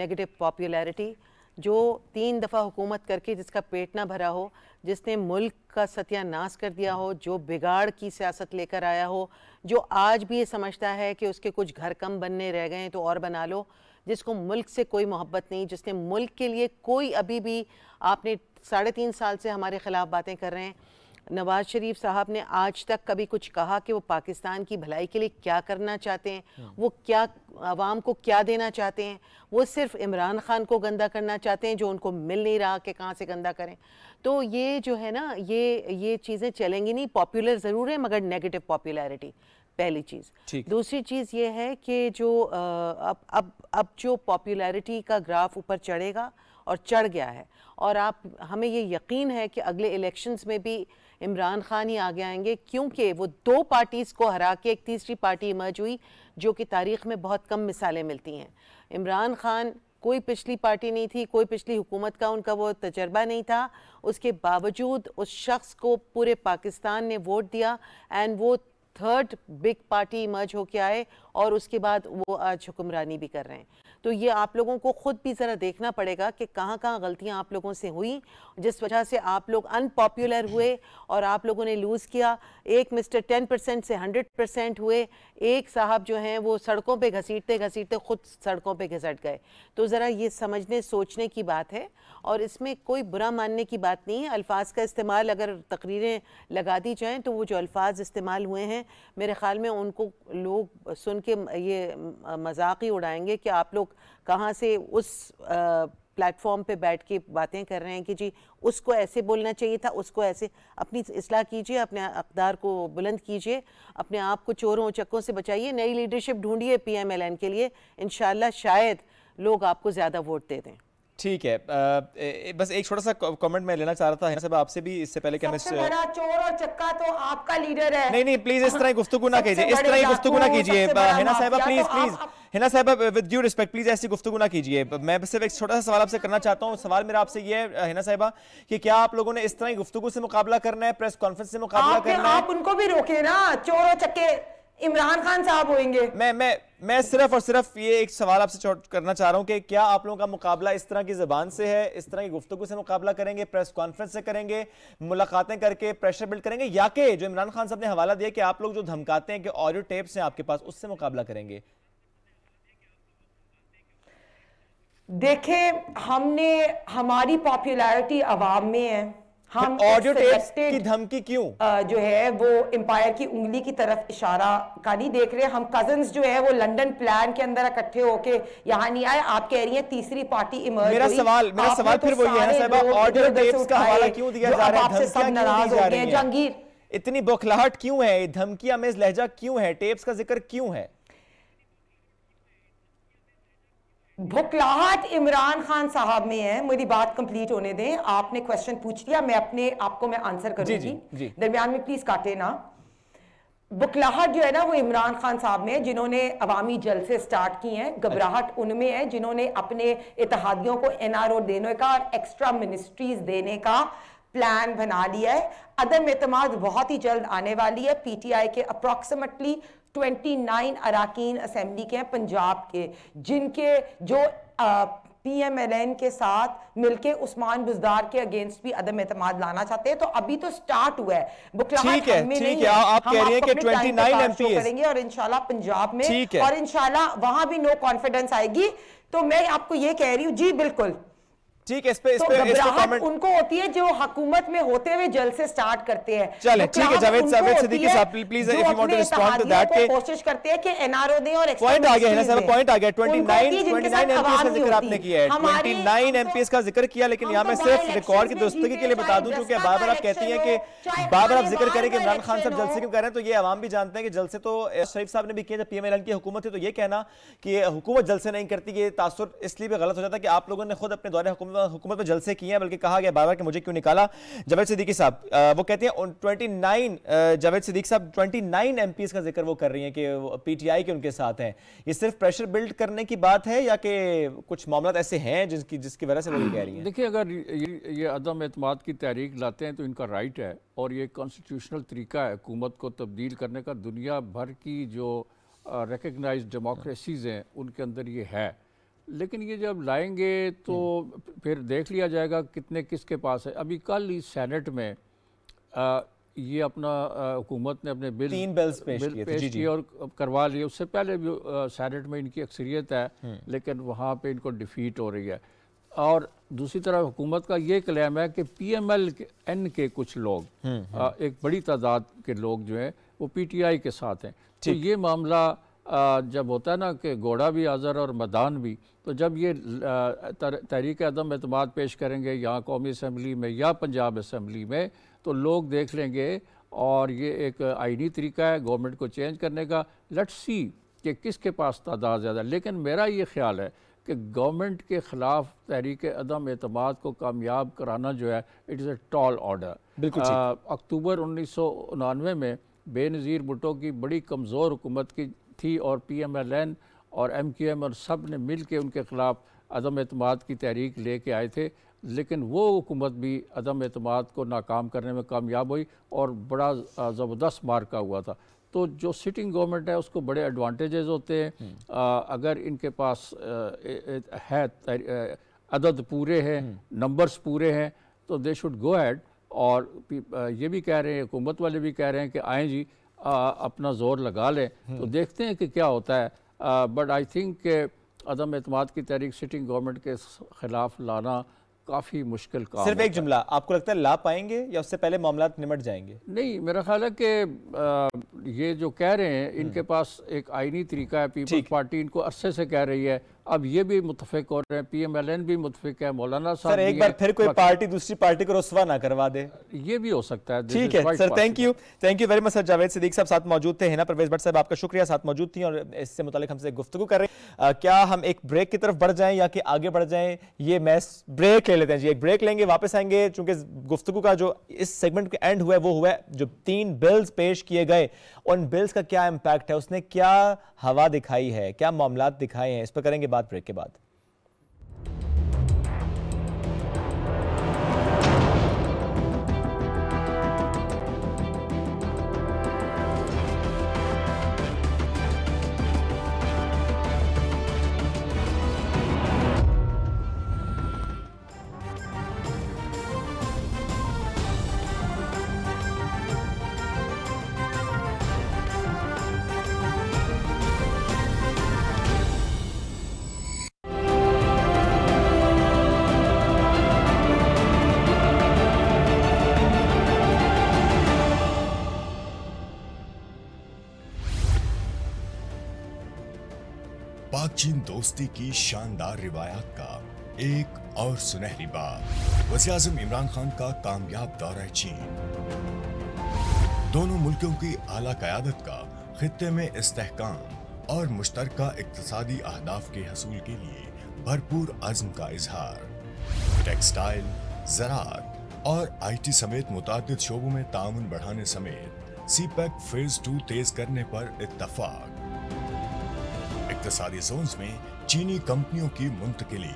negative popularity जो तीन दफ़ा हुकूमत करके जिसका पेट ना भरा हो जिसने मुल्क का सत्यानाश कर दिया हो जो बिगाड़ की सियासत लेकर आया हो जो आज भी ये समझता है कि उसके कुछ घर कम बनने रह गए हैं तो और बना लो जिसको मुल्क से कोई मोहब्बत नहीं जिसने मुल्क के लिए कोई अभी भी आपने साढ़े तीन साल से हमारे ख़िलाफ़ बातें कर रहे हैं नवाज शरीफ साहब ने आज तक कभी कुछ कहा कि वो पाकिस्तान की भलाई के लिए क्या करना चाहते हैं हाँ। वो क्या आवाम को क्या देना चाहते हैं वो सिर्फ इमरान खान को गंदा करना चाहते हैं जो उनको मिल नहीं रहा कि कहाँ से गंदा करें तो ये जो है ना ये ये चीज़ें चलेंगी नहीं पॉपुलर ज़रूर है मगर नेगेटिव पॉपुलैरिटी पहली चीज़ दूसरी चीज़ ये है कि जो अब अब अब जो पॉपुलैरिटी का ग्राफ ऊपर चढ़ेगा और चढ़ गया है और आप हमें ये यकीन है कि अगले इलेक्शंस में भी इमरान खान ही आगे आएंगे क्योंकि वो दो पार्टीज़ को हरा के एक तीसरी पार्टी इमर्ज हुई जो कि तारीख में बहुत कम मिसालें मिलती हैं इमरान खान कोई पिछली पार्टी नहीं थी कोई पिछली हुकूमत का उनका वो तजर्बा नहीं था उसके बावजूद उस शख्स को पूरे पाकिस्तान ने वोट दिया एंड वो थर्ड बिग पार्टी इमर्ज होके आए और उसके बाद वो आज हुक्मरानी भी कर रहे हैं तो ये आप लोगों को ख़ुद भी ज़रा देखना पड़ेगा कि कहाँ कहाँ गलतियाँ आप लोगों से हुई जिस वजह से आप लोग अनपॉपुलर हुए और आप लोगों ने लूज़ किया एक मिस्टर टेन परसेंट से हंड्रेड परसेंट हुए एक साहब जो हैं वो सड़कों पे घसीटते घसीटते ख़ुद सड़कों पे घसट गए तो ज़रा ये समझने सोचने की बात है और इसमें कोई बुरा मानने की बात नहीं है अल्फाज का इस्तेमाल अगर तकरीरें लगा दी जाएँ तो वो जो अल्फाज इस्तेमाल हुए हैं मेरे ख़्याल में उनको लोग सुन के ये मजाक ही उड़ाएंगे कि आप लोग कहाँ से उस प्लेटफॉर्म पे बैठ के बातें कर रहे हैं कि जी उसको ऐसे बोलना चाहिए था उसको ऐसे अपनी असलाह कीजिए अपने अकदार को बुलंद कीजिए अपने आप को चोरों चक्कों से बचाइए नई लीडरशिप ढूंढिए पीएमएलएन के लिए इन शायद लोग आपको ज़्यादा वोट दे दें ठीक है बस एक छोटा सा कमेंट मैं लेना चाह रहा था आपसे भी इससे पहले कि हमें चोर और चक्का तो आपका लीडर है नहीं नहीं प्लीज इस तरह की गुफ्तु तो ना कीजिए इस तरह की गुफ्तु ना कीजिए हिना साहबा प्लीज प्लीज हिना साहबा विद ड्यू रिस्पेक्ट प्लीज ऐसी गुफ्तु ना कीजिए मैं सिर्फ एक छोटा सा सवाल आपसे करना चाहता हूँ सवाल मेरा आपसे ये है हिना साहबा कि क्या आप लोगों ने इस तरह की गुफ्तु से मुकाबला करना है प्रेस कॉन्फ्रेंस से मुकाबला करना है आप उनको भी रोके ना चोर और चक्के इमरान खान साहब होंगे मैं मैं मैं सिर्फ और सिर्फ ये एक सवाल आपसे करना चाह रहा हूँ कि क्या आप लोगों का मुकाबला इस तरह की जबान से है इस तरह की गुफ्तु से मुकाबला करेंगे प्रेस कॉन्फ्रेंस से करेंगे मुलाकातें करके प्रेशर बिल्ड करेंगे या के जो इमरान खान साहब ने हवाला दिया कि आप लोग जो धमकाते हैं कि ऑडियो टेप्स हैं आपके पास उससे मुकाबला करेंगे देखें हमने हमारी पॉपुलैरिटी आवाम में है हम हाँ, ऑडियो की धमकी क्यों जो है वो एम्पायर की उंगली की तरफ इशारा का नहीं देख रहे हम कजन जो है वो लंदन प्लान के अंदर इकट्ठे होके यहाँ नहीं आए आप कह रही हैं तीसरी पार्टी इमर्ज मेरा सवाल मेरा सवाल तो फिर वही है साहब ऑडियो का हवाला क्यों दिया जा रहा है सब नाराज हो गए जहांगीर इतनी बौखलाहट क्यों है धमकी मेज लहजा क्यों है टेप्स का जिक्र क्यों है भुकलाहट इमरान खान साहब में है मेरी बात कंप्लीट होने दें आपने क्वेश्चन पूछ लिया मैं अपने आपको मैं आंसर करूंगी दरमियान में प्लीज काटे ना बुकलाहट जो है ना वो इमरान खान साहब में जिन्होंने अवामी जलसे स्टार्ट की हैं घबराहट अच्छा। उनमें है जिन्होंने अपने इतिहादियों को एनआरओ देने का और एक्स्ट्रा मिनिस्ट्रीज देने का प्लान बना लिया है अदम अतमाद बहुत ही जल्द आने वाली है पीटीआई के अप्रॉक्सीमेटली 29 अरकान असम्बली के हैं पंजाब के जिनके जो पी एम एल एन के साथ मिलकर उस्मान बुजदार के अगेंस्ट भी अदम एतम लाना चाहते हैं तो अभी तो स्टार्ट हुआ है ठीक है ठीक है आप कह रहे हैं कि 29 एमपीएस करेंगे और इनशाला पंजाब में और इनशाला वहां भी नो कॉन्फिडेंस आएगी तो मैं आपको ये कह रही हूँ जी बिल्कुल ठीक है इस पे इस तो पे, इस पे कमेंट उनको होती है जो हकूमत में होते हुए जल से स्टार्ट करते हैं चले तो ठीक है जावेद जावेद सिद्दीकी साहब please if you want to respond to that के कोशिश करते हैं कि एनआरओ दे और पॉइंट आ गया है ना सर पॉइंट आ गया 29 29 एमपीएस का जिक्र आपने किया है 29 एमपीएस तो- का जिक्र किया लेकिन यहां तो मैं सिर्फ रिकॉर्ड की दुरुस्ती के लिए बता दूं क्योंकि बार बार आप कहती हैं कि बार बार आप जिक्र करें कि इमरान खान साहब जलसे क्यों कर रहे हैं तो ये आवाम भी जानते हैं कि जलसे तो शरीफ साहब ने भी किया जब पीएमएलएन की हुकूमत थी तो ये कहना कि हुकूमत जलसे नहीं करती ये तासुर इसलिए भी गलत हो जाता है कि आप लोगों ने खुद अपने दौरे हुकूमत हुकूमत में जलसे किए हैं बल्कि कहा गया बार बार कि मुझे क्यों निकाला जवेद सिद्दीकी साहब वो कहते हैं ट्वेंटी नाइन जवेद सिद्दीकी साहब ट्वेंटी नाइन एम का जिक्र वो कर रही हैं कि पी टी आई के उनके साथ हैं ये सिर्फ प्रेशर बिल्ड करने की बात है या कि कुछ मामला ऐसे हैं जिसकी जिसकी वजह से वो कह रही है देखिए अगर ये ये अदम अतमाद की तहरीक लाते हैं तो इनका राइट है और ये कॉन्स्टिट्यूशनल तरीका है हुकूमत को तब्दील करने का दुनिया भर की जो रिकगनाइज डेमोक्रेसीज़ हैं उनके अंदर ये है लेकिन ये जब लाएंगे तो हम्म। फिर देख लिया जाएगा कितने किसके पास है अभी कल इस सेनेट में आ, ये अपना हुकूमत ने अपने बिल तीन बिल्स पेश बिल पेश किए और करवा लिए उससे पहले भी सेनेट में इनकी अक्सरियत है हम्म। लेकिन वहाँ पे इनको डिफीट हो रही है और दूसरी तरफ हुकूमत का ये क्लेम है कि पी एम एल एन के कुछ लोग हम्म, एक बड़ी तादाद के लोग जो हैं वो पी टी आई के साथ हैं तो ये मामला जब होता है ना कि घोड़ा भी आज़र और मैदान भी तो जब ये तहरीक अदम अतमाद पेश करेंगे यहाँ कौमी असम्बली में या पंजाब असम्बली में तो लोग देख लेंगे और ये एक आइनी तरीका है गवर्नमेंट को चेंज करने का लेट्स सी कि किसके पास तादाद ज़्यादा लेकिन मेरा ये ख्याल है कि गवर्नमेंट के ख़िलाफ़ तहरीक अदम अतमाद को कामयाब कराना जो है it is a tall order October उन्नीस सौ उनानवे में बेनज़ीर भुटो की बड़ी कमज़ोर हुकूमत की थी और पी एम एल एन और एम क्यू एम और सब ने मिल के उनके ख़िलाफ़ अदम अतमाद की तहरीक ले के आए थे लेकिन वो हुकूमत भी अदम अतमाद को नाकाम करने में कामयाब हुई और बड़ा ज़बरदस्त मार्का हुआ था तो जो सिटिंग गवर्नमेंट है उसको बड़े एडवांटेजेस होते हैं हम्म। अगर इनके पास आ, है अदद पूरे हैं हम्म। नंबर्स पूरे हैं तो दे शुड गो हैड और ये भी कह रहे हैं हुकूमत वाले भी कह रहे हैं कि आएँ जी आ, अपना जोर लगा लें तो हम्म। देखते हैं कि क्या होता है बट आई थिंक के अदम अतमाद की तहरीक सिटिंग गवर्नमेंट के खिलाफ लाना काफ़ी मुश्किल काम सिर्फ एक जुमला आपको लगता है ला पाएंगे या उससे पहले मामला निमट जाएंगे नहीं मेरा ख्याल है कि ये जो कह रहे हैं हम्म। इनके पास एक आइनी तरीका है पीपल्स पार्टी इनको अरसे से कह रही है अब ये भी मुतफिक हो रहे हैं पी एम एल एन भी मुतफिक है मौलाना साहब एक बार फिर कोई पार्टी दूसरी पार्टी को रसवा ना करवा दे ये भी हो सकता है ठीक है sir thank you thank you very much sir Javed Siddiqui साहब साथ मौजूद थे हिना प्रवेश भट्ट साहब आपका शुक्रिया साथ मौजूद थी और इससे मुतालिक हमसे गुफ्तु करें रहे क्या हम एक ब्रेक की तरफ बढ़ जाएं या कि आगे बढ़ जाएं ये मैच ब्रेक ले लेते हैं जी एक ब्रेक लेंगे वापस आएंगे चूंकि गुफ्तु का जो इस सेगमेंट का एंड हुआ है वो हुआ है जो तीन बिल्स पेश किए गए उन बिल्स का क्या इम्पैक्ट है उसने क्या हवा दिखाई है क्या मामला दिखाए हैं इस पर करेंगे बाद ब्रेक के बाद शानदार रिवायात का एक और सुनहरी बात वजी अजम इमरान खान का कामयाब दौरा चीन दोनों मुल्कों की आला क्यादत का खत्े में इस्तेकाम और मुश्तर इकतदी अहदाफ के हसूल के लिए भरपूर आजम का इजहार टेक्सटाइल ज़रात और आई टी समेत मुतद शोबों में ताउन बढ़ाने समेत सी पैक फेज टू तेज करने पर इतफाक इकतदी जोन्स में चीनी कंपनियों की मुंतकली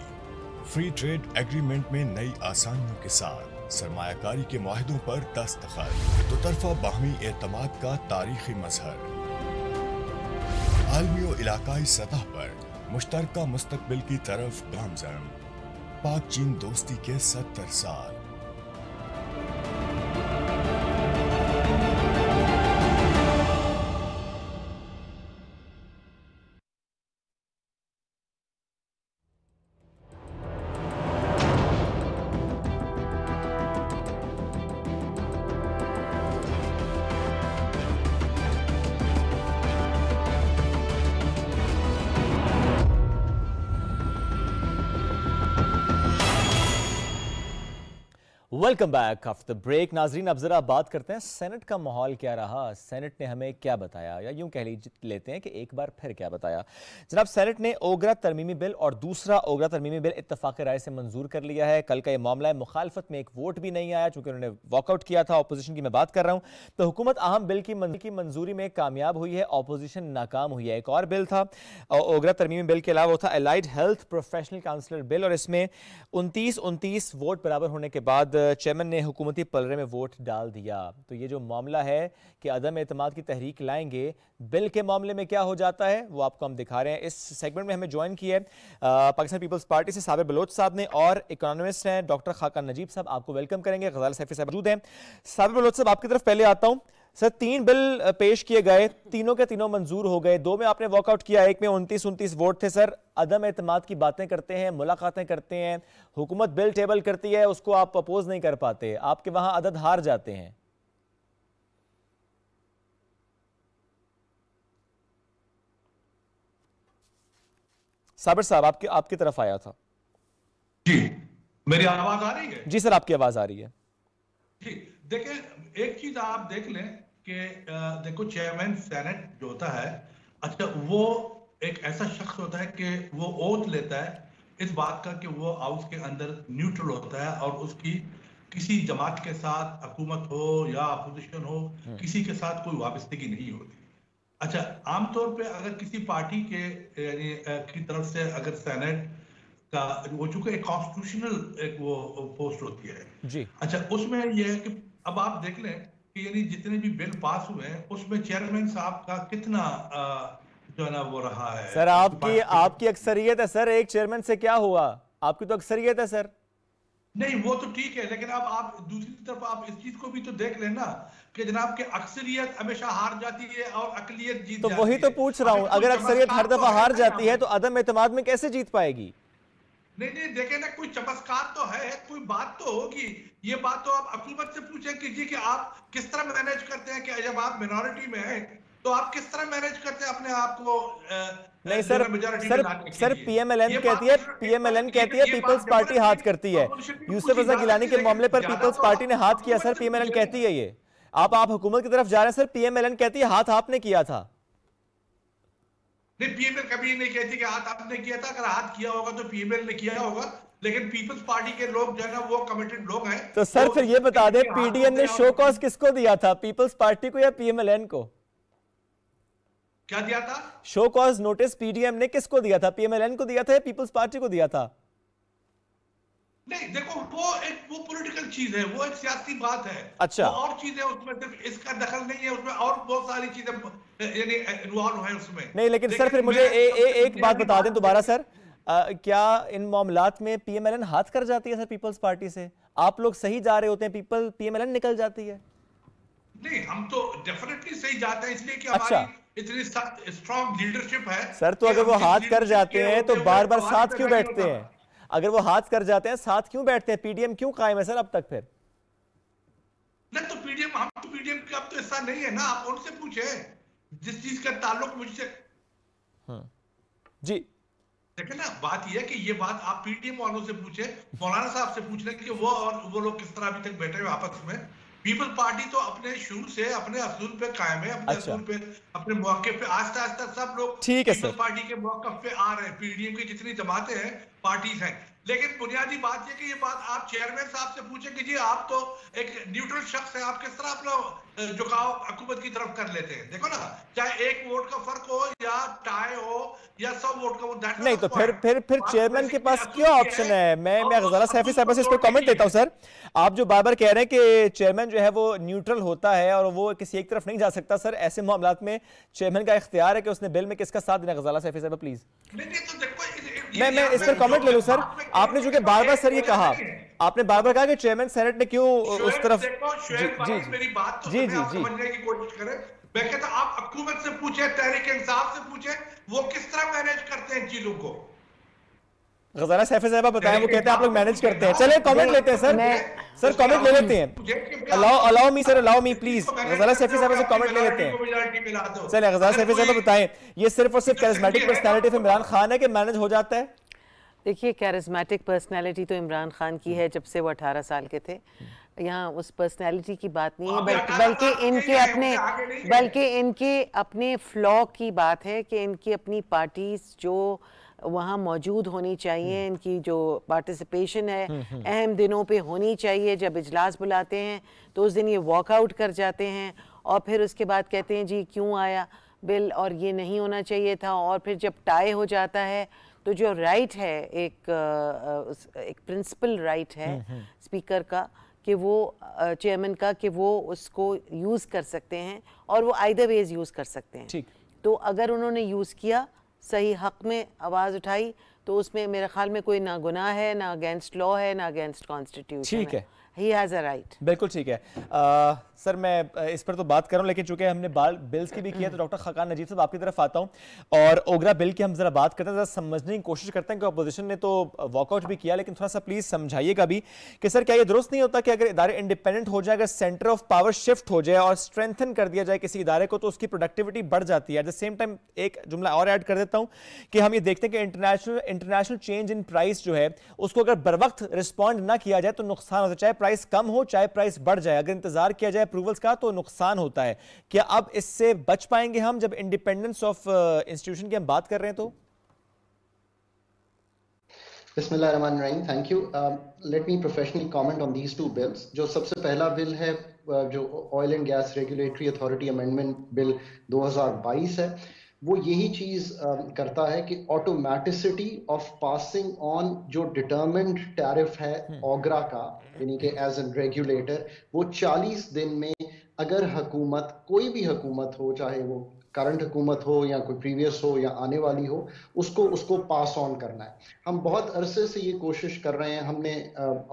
फ्री ट्रेड एग्रीमेंट में नई आसानियों के साथ सरमाकारी के माहों पर दस्तखत दो तरफा बाहमी एतमाद का तारीखी मजहर आलमी और इलाकाई सतह पर मुश्तर मुस्तबिल की तरफ गामजन पाक चीन दोस्ती के सत्तर साल welcome back of the break नाजरीन अब ज़रा बात करते हैं सेनेट का माहौल क्या रहा सेनेट ने हमें क्या बताया या यूं कह लेते हैं कि एक बार फिर क्या बताया जनाब सेनेट ने ओगरा तरमीमी बिल और दूसरा ओगरा तरमीमी बिल इतफाक़ राय से मंजूर कर लिया है कल का ये मामला है मुखालफत में एक वोट भी नहीं आया चूंकि उन्होंने वॉकआउट किया था अपोजिशन की मैं बात कर रहा हूं तो हुकूमत अहम बिल की की मंजूरी में कामयाब हुई है अपोजिशन नाकाम हुई है एक और बिल था ओगरा तरमीमी बिल के अलावा वो था allied health professional councillor bill और इसमें उनतीस उनतीस वोट बराबर होने के बाद चेयरमैन ने हुकूमती पलरे में वोट डाल दिया तो ये जो मामला है कि अदम अतमाद की तहरीक लाएंगे बिल के मामले में क्या हो जाता है वो आपको हम दिखा रहे हैं इस सेगमेंट में हमें ज्वाइन किया है पाकिस्तान पीपल्स पार्टी से साबिर बलोच साहब ने और इकोनॉमिस्ट हैं डॉक्टर खाका नजीब साहब आपको वेलकम करेंगे गजाल सैफी साहब मौजूद हैं साबिर बलोच साहब आपकी तरफ पहले आता हूँ सर तीन बिल पेश किए गए तीनों के तीनों मंजूर हो गए दो में आपने वॉकआउट किया एक में उनतीस उनतीस वोट थे सर अदम एतमाद की बातें करते हैं मुलाकातें करते हैं हुकूमत बिल टेबल करती है उसको आप अपोज नहीं कर पाते आपके वहां अदद हार जाते हैं साबिर साहब आपके आपकी तरफ आया था जी मेरी आवाज आ रही है जी सर आपकी आवाज आ रही है जी देखिए एक चीज आप देख लें कि देखो चेयरमैन सेनेट जो होता है अच्छा वो एक ऐसा शख्स होता है कि वो ओथ लेता है इस बात का कि वो हाउस के अंदर न्यूट्रल होता है और उसकी किसी जमात के साथ हुकूमत हो या अपोजिशन हो हम्म। किसी के साथ कोई वाबस्तगी नहीं होती अच्छा आमतौर पे अगर किसी पार्टी के यानी की तरफ से अगर सेनेट का वो चूंकि एक कॉन्स्टिट्यूशनल एक वो पोस्ट होती है जी अच्छा उसमें ये है कि अब आप देख लें यानी जितने भी बिल पास हुए हैं उसमें चेयरमैन साहब का कितना जो है ना वो रहा है सर आपकी आपकी अक्सरियत है सर एक चेयरमैन से क्या हुआ आपकी तो अक्सरियत है सर नहीं वो तो ठीक है लेकिन अब आप दूसरी तरफ आप इस चीज को भी तो देख लेना कि जनाब के अक्सरियत हमेशा हार जाती है और अकलियत जीत तो वही तो पूछ रहा हूँ अगर अक्सरियत हर तो दफा हार जाती है तो अदम एतम में कैसे जीत पाएगी नहीं नहीं देखे ना कोई चमत्कार तो है कोई बात तो होगी ये बात तो आप हकूमत से पूछे कीजिए कि आप किस तरह मैनेज करते हैं कि जब आप मिनोरिटी में हैं तो आप किस तरह मैनेज करते हैं अपने आप को नहीं सर सर सर पीएमएलएन कहती है पीएमएलएन कहती तो है पीपल्स पार्टी हाथ करती है यूसुफ रजा गिलानी के मामले पर तो पीपल्स पार्टी ने हाथ किया सर पीएमएलएन कहती है ये आप आप हुकूमत की तरफ जा रहे हैं सर पीएमएलएन कहती है हाथ आपने किया था नहीं पीएमएल कभी नहीं कहती कि हाथ आपने किया था अगर हाथ किया होगा तो पीएमएल ने किया होगा लेकिन पीपल्स पार्टी के लोग जो है ना वो कमिटेड लोग हैं तो सर तो फिर ये बता दे पीडीएम ने शो कॉज किसको दिया था पीपल्स पार्टी को या पीएमएलएन को क्या दिया था शो कॉज नोटिस पीडीएम ने किसको दिया था पीएमएलएन को दिया था या पीपल्स पार्टी को दिया था नहीं देखो वो एक वो पॉलिटिकल चीज है वो एक सियासी बात है अच्छा उसमें सिर्फ इसका दखल नहीं है उसमें और बहुत सारी चीजें यानी इन्वॉल्व है उसमें नहीं लेकिन सर फिर मुझे ए, ए, एक बात बता दें दोबारा सर आ, क्या इन मामला में पीएमएलएन हाथ कर जाती है सर पीपल्स पार्टी से आप लोग सही जा रहे होते हैं पीपल पीएमएलएन निकल जाती है नहीं हम तो डेफिनेटली सही जाते हैं इसलिए कि अच्छा। इतनी स्ट्रॉन्ग लीडरशिप है सर तो अगर तो वो हाथ कर जाते हैं तो बार बार साथ क्यों बैठते हैं अगर वो हाथ कर जाते हैं साथ क्यों बैठते हैं पीडीएम क्यों कायम है सर अब तक फिर नहीं तो पीडीएम हम तो पीडीएम का अब तो ऐसा नहीं है ना आप उनसे पूछे जिस चीज का ताल्लुक मुझसे हाँ। जी देखे ना बात यह कि ये बात आप पीडीएम वालों से पूछे मौलाना साहब से पूछ रहे कि वो और वो लोग किस तरह अभी तक बैठे हुए आपस में पीपल पार्टी तो अपने शुरू से अपने असूल पे कायम है अपने अच्छा। पे अपने मौके पे आस्ता आस्ता सब लोग पीपल पार्टी के मौके पे आ रहे हैं पीडीएम की जितनी जमाते हैं पार्टी हैं लेकिन बुनियादी बात यह कि ये बात आप चेयरमैन साहब से पूछे कि जी आप तो एक न्यूट्रल शख्स है आप किस तरह अपना झुकाव हुकूमत की तरफ कर लेते हैं देखो ना चाहे एक वोट का फर्क हो या टाई हो या सब वोट का वोट नहीं तो फिर फिर फिर चेयरमैन के पास क्या ऑप्शन है मैं मैं जरा सैफी साहब से इस पर कमेंट देता हूँ सर आप जो बार बार कह रहे हैं कि चेयरमैन जो है वो न्यूट्रल होता है और वो किसी एक तरफ नहीं जा सकता सर ऐसे मामला में चेयरमैन का इख्तियार है कि उसने बिल में किसका साथ देना गजाला सैफी साहब प्लीज नहीं तो देखो मैं मैं इस पर कमेंट ले लू सर आपने जो कि बार बार सर ये कहा आपने बार बार कहा कि चेयरमैन सेनेट ने क्यों उस तरफ जी जी जी तो जी जी मैं कहता आप हुकूमत से पूछे तहरीक इंसाफ से पूछे वो किस तरह मैनेज करते हैं चीजों को गजाना सैफे साहब बताएं वो कहते हैं आप लोग मैनेज करते हैं चले कमेंट लेते हैं सर सर कमेंट ले लेते हैं allow allow me sir allow me please गजाना सैफे साहब से कमेंट ले लेते हैं चले गजाना सैफे साहब बताएं ये सिर्फ और सिर्फ कैरिस्मेटिक पर्सनैलिटी तो इमरान खान है कि मैनेज हो जाता है देखिए कैरिस्मेटिक पर्सनैलिटी तो इमरान खान की है जब से वो अठारह साल के थे यहाँ उस पर्सनैलिटी की बात नहीं है बल्कि बल्कि इनके अपने बल्कि इनके अपने फ्लॉ की बात है कि इनकी अपनी पार्टीज जो वहाँ मौजूद होनी चाहिए हम्म। इनकी जो पार्टिसिपेशन है हम्म, हम्म। अहम दिनों पे होनी चाहिए जब इजलास बुलाते हैं तो उस दिन ये वॉकआउट कर जाते हैं और फिर उसके बाद कहते हैं जी क्यों आया बिल और ये नहीं होना चाहिए था और फिर जब टाई हो जाता है तो जो राइट है एक एक प्रिंसिपल राइट है स्पीकर का कि वो चेयरमैन का कि वो उसको यूज़ कर सकते हैं और वो आइदर वेज यूज़ कर सकते हैं ठीक तो अगर उन्होंने यूज़ किया सही हक़ में आवाज़ उठाई तो उसमें मेरे ख्याल में कोई ना गुनाह है ना अगेंस्ट लॉ है ना अगेंस्ट कॉन्स्टिट्यूशन ठीक है ही हैज़ अ राइट बिल्कुल ठीक है सर मैं इस पर तो बात कर रहा हूँ लेकिन चूंकि हमने बाल बिल्स की भी की है तो डॉक्टर खकान नजीब साहब आपकी तरफ आता हूँ और ओगरा बिल की हम जरा बात करते हैं जरा समझने की कोशिश करते हैं कि अपोजिशन ने तो वॉकआउट भी किया लेकिन थोड़ा सा प्लीज़ समझाइएगा भी कि सर क्या ये दुरुस्त नहीं होता कि अगर इदारे इंडिपेंडेंट हो जाए अगर सेंटर ऑफ पावर शिफ्ट हो जाए और स्ट्रेंथन कर दिया जाए किसी इदारे को तो उसकी प्रोडक्टिविटी बढ़ जाती है एट द सेम टाइम एक जुमला और ऐड कर देता हूँ कि हम ये देखते हैं कि international international change in price जो है उसको अगर बर वक्त रिस्पॉन्ड ना किया जाए तो नुकसान होता है चाहे प्राइस कम हो चाहे प्राइस बढ़ जाए अगर इंतजार किया जाए अप्रूवल्स का तो नुकसान होता है क्या अब इससे बच पाएंगे हम जब इंडिपेंडेंस ऑफ इंस्टीट्यूशन की हम बात कर रहे हैं तो thank you let me professionally comment on these two bills जो सबसे पहला बिल है uh, जो oil and gas regulatory authority amendment bill 2022 है वो यही चीज करता है कि ऑटोमेटिसिटी ऑफ पासिंग ऑन जो डिटर्मेंट टैरिफ है हम्म। ओग्रा का यानी कि एज एन रेगुलेटर वो 40 दिन में अगर हकूमत कोई भी हकूमत हो चाहे वो करंट हुकूमत हो या कोई प्रीवियस हो या आने वाली हो उसको उसको पास ऑन करना है हम बहुत अरसे से ये कोशिश कर रहे हैं हमने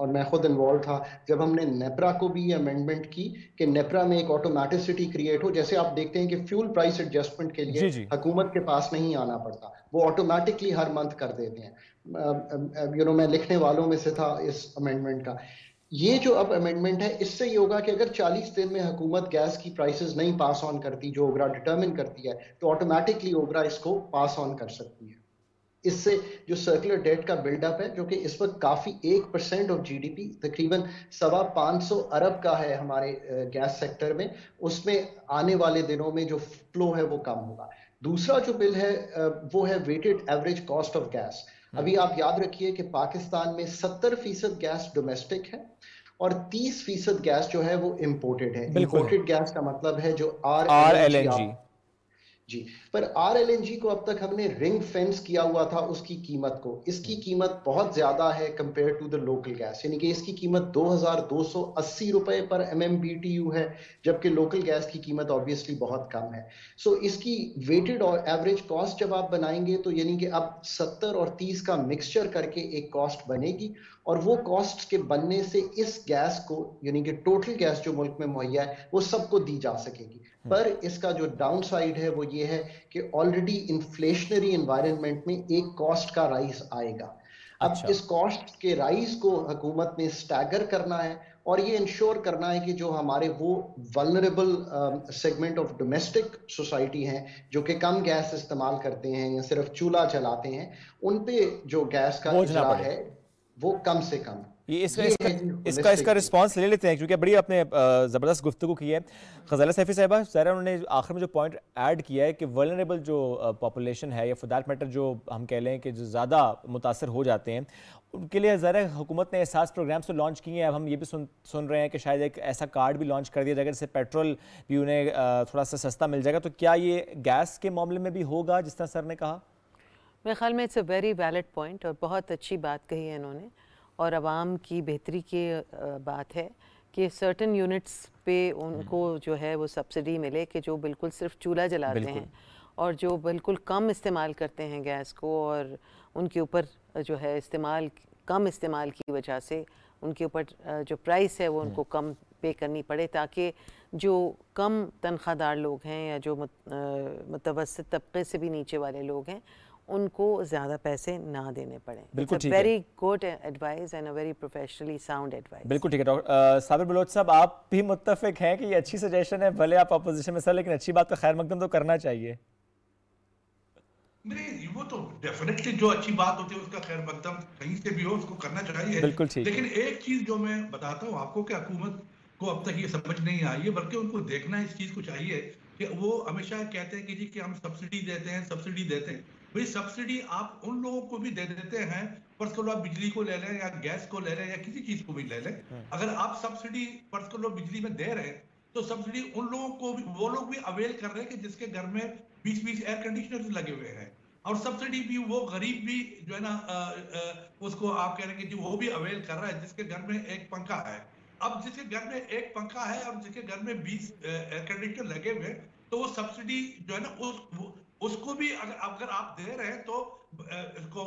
और मैं खुद इन्वॉल्व था जब हमने नेपरा को भी ये अमेंडमेंट की कि नेपरा में एक ऑटोमेटिसिटी क्रिएट हो जैसे आप देखते हैं कि फ्यूल प्राइस एडजस्टमेंट के लिए हुकूमत के पास नहीं आना पड़ता वो ऑटोमेटिकली हर मंथ कर देते हैं यू नो मैं लिखने वालों में से था इस अमेंडमेंट का ये जो अब अमेंडमेंट है इससे ये होगा कि अगर 40 दिन में हुकूमत गैस की प्राइसेस नहीं पास ऑन करती जो ओगरा डिटरमिन करती है तो ऑटोमेटिकली ओगरा इसको पास ऑन कर सकती है इससे जो सर्कुलर डेट का बिल्डअप है जो कि इस वक्त काफ़ी एक परसेंट ऑफ जीडीपी तकरीबन सवा पाँच सौ अरब का है हमारे गैस सेक्टर में उसमें आने वाले दिनों में जो फ्लो है वो कम होगा दूसरा जो बिल है वो है weighted average cost of gas अभी आप याद रखिए कि पाकिस्तान में सत्तर फीसद गैस डोमेस्टिक है और 30 फीसद गैस जो है वो इम्पोर्टेड है इम्पोर्टेड गैस का मतलब है जो R R L N G G पर आर एल को अब तक हमने रिंग फेंस किया हुआ था उसकी कीमत को इसकी हम्म। कीमत बहुत ज्यादा है compare to the local gas यानी कि इसकी कीमत 2280 रुपए पर M M B T U है जबकि लोकल गैस की कीमत ऑब्वियसली बहुत कम है सो so, इसकी वेटेड और एवरेज कॉस्ट जब आप बनाएंगे तो यानी कि अब 70 और 30 का मिक्सचर करके एक कॉस्ट बनेगी और वो कॉस्ट के बनने से इस गैस को यानी कि टोटल गैस जो मुल्क में मुहैया है वो सबको दी जा सकेगी हम्म। पर इसका जो डाउन साइड है वो ये है कि ऑलरेडी इन्फ्लेशनरी इन्वायरमेंट में एक कॉस्ट का राइज आएगा अब अच्छा। इस कॉस्ट के राइज को हुकूमत ने स्टैगर करना है और ये इंश्योर करना है कि जो हमारे वो vulnerable segment of domestic society हैं जो कि कम गैस इस्तेमाल करते हैं या सिर्फ चूल्हा चलाते हैं उन पे जो गैस का है वो कम से कम ये इसका ये इसका, इसका इसका रिस्पांस ले लेते हैं क्योंकि बड़ी आपने ज़बरदस्त गुफ्तु की है गज़ला सैफ़ी साहबा सारा उन्होंने आखिर में जो पॉइंट ऐड किया है कि वर्नरेबल जो पॉपुलेशन है या फॉर मैटर जो हम कह लें कि जो ज़्यादा मुतासर हो जाते हैं उनके लिए ज़रा हुकूमत ने एहसास प्रोग्राम्स तो लॉन्च किए हैं अब हम ये भी सुन सुन रहे हैं कि शायद एक ऐसा कार्ड भी लॉन्च कर दिया जाएगा जिससे पेट्रोल भी उन्हें थोड़ा सा सस्ता मिल जाएगा तो क्या ये गैस के मामले में भी होगा जिस तरह सर ने कहा मेरे ख्याल में it's a very valid point और बहुत अच्छी बात कही है इन्होंने और आवाम की बेहतरी की बात है कि सर्टन यूनिट्स पे उनको हम्म। जो है वो सब्सिडी मिले कि जो बिल्कुल सिर्फ चूल्हा जलाते हैं और जो बिल्कुल कम इस्तेमाल करते हैं गैस को और उनके ऊपर जो है इस्तेमाल कम इस्तेमाल की वजह से उनके ऊपर जो प्राइस है वो उनको हम्म। कम पे करनी पड़े ताकि जो कम तनख्वाहदार लोग हैं या जो मुतवस्त तबके से भी नीचे वाले लोग हैं उनको ज़्यादा पैसे ना देने पड़े बिल्कुल ठीक very good advice and a very professionally sound advice बिल्कुल ठीक है डॉक्टर साबिर बलोच साहब आप भी मुतफिक हैं कि ये अच्छी सजेशन है भले आप अपोजिशन में सर लेकिन अच्छी बात का तो खैर मकदम तो करना चाहिए नहीं वो तो डेफिनेटली जो अच्छी बात होती है उसका खैर मकदम कहीं से भी हो उसको करना चाहिए बिल्कुल ठीक लेकिन एक चीज़ जो मैं बताता हूँ आपको कि हुकूमत को अब तक ये समझ नहीं आई है बल्कि उनको देखना इस चीज़ को चाहिए कि वो हमेशा कहते हैं कि जी कि हम सब्सिडी देते हैं सब्सिडी देते हैं भाई सब्सिडी आप उन लोगों को भी दे देते हैं फर्ज कर लो आप बिजली को ले लें या गैस को ले लें या किसी चीज को भी ले लें हाँ। अगर आप सब्सिडी फर्ज कर लो बिजली में दे रहे हैं तो सब्सिडी उन लोगों को भी वो लोग भी अवेल कर रहे हैं कि जिसके घर में बीस बीस एयर कंडीशनर लगे हुए हैं और सब्सिडी भी वो गरीब भी जो है ना आ, आ, उसको आप कह रहे हैं कि वो भी अवेल कर रहा है जिसके घर में एक पंखा है अब जिसके घर में एक पंखा है और जिसके घर में बीस एयर कंडीशनर लगे हुए तो वो सब्सिडी जो है ना उस उसको भी अगर अगर आप दे रहे हैं तो इसको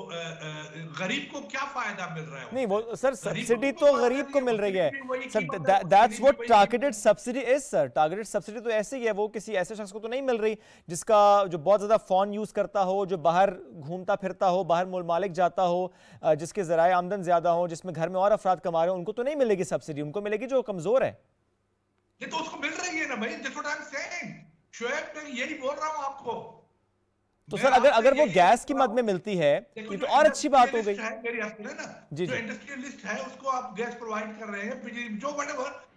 गरीब को क्या फायदा मिल रहा है नहीं वो सर सब्सिडी तो गरीब को मिल रही है sir that's what targeted subsidy is sir targeted subsidy तो ऐसे ही है वो किसी ऐसे शख्स को तो नहीं मिल रही जिसका जो बहुत ज़्यादा फ़ोन यूज़ करता हो जो बाहर घूमता फिरता हो बाहर ममालिक जाता हो जिसके ज़राए आमदन ज़्यादा हो जिसमें घर में और अफराद कमा रहे हो उनको तो नहीं मिलेगी सब्सिडी उनको मिलेगी जो कमज़ोर है ये तो उसको मिल रही है ना भाई शोएब मैं यही बोल रहा हूँ आपको तो सर अगर अगर वो गैस की मद में मिलती है ये तो और अच्छी बात हो गई है ना जी जो इंडस्ट्रियलिस्ट है उसको आप गैस प्रोवाइड कर रहे हैं जो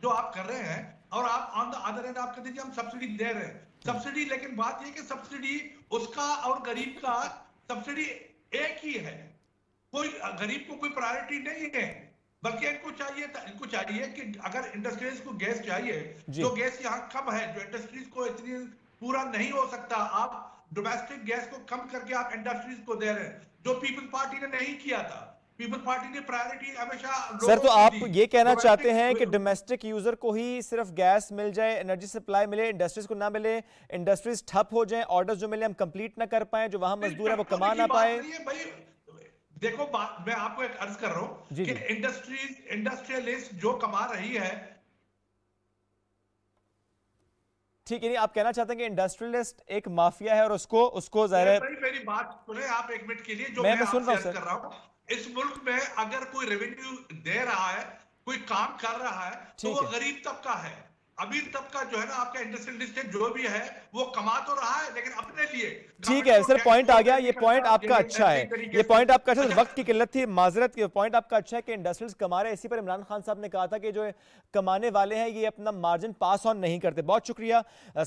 जो आप कर रहे हैं और आप ऑन द अदर एंड आप कहते हैं हम सब्सिडी दे रहे हैं सब्सिडी लेकिन बात कि सब्सिडी उसका और गरीब का सब्सिडी एक ही है कोई गरीब को कोई प्रायोरिटी नहीं है बल्कि इनको चाहिए इनको चाहिए कि अगर इंडस्ट्रीज को गैस चाहिए जो तो गैस यहाँ कम है जो इंडस्ट्रीज को इतनी पूरा नहीं हो सकता आप डोमेस्टिक गैस को कम करके आप इंडस्ट्रीज को दे रहे हैं जो पीपल्स पार्टी ने नहीं किया था पीपल पार्टी ने प्रायोरिटी हमेशा सर तो आप ये कहना चाहते हैं कि डोमेस्टिक यूजर को ही सिर्फ गैस मिल जाए एनर्जी सप्लाई मिले इंडस्ट्रीज को ना मिले इंडस्ट्रीज ठप हो जाए ऑर्डर जो मिले हम कंप्लीट ना कर पाए जो वहां मजदूर है वो कमा ना पाए देखो मैं आपको एक अर्ज कर रहा हूँ इंडस्ट्रीज इंडस्ट्रियलिस्ट जो कमा रही है ठीक है आप कहना चाहते हैं कि इंडस्ट्रियलिस्ट एक माफिया है और उसको उसको जाहिर मेरी बात सुने आप एक मिनट के लिए जो मैं, मैं सुन रहा हूं इस मुल्क में अगर कोई रेवेन्यू दे रहा है कोई काम कर रहा है तो वो गरीब तबका है अभी तब का जो है ना आपका इंडस्ट्रियल डिस्ट्रिक्ट जो भी है वो कमा तो रहा है लेकिन अपने लिए ठीक है सर पॉइंट आ गया ये पॉइंट अच्छा आपका अच्छा है ये पॉइंट आपका अच्छा वक्त की किल्लत थी माजरत की पॉइंट आपका अच्छा है कि इंडस्ट्रियल कमा रहे इसी पर इमरान खान साहब ने कहा था कि जो कमाने वाले हैं ये अपना मार्जिन पास ऑन नहीं करते बहुत शुक्रिया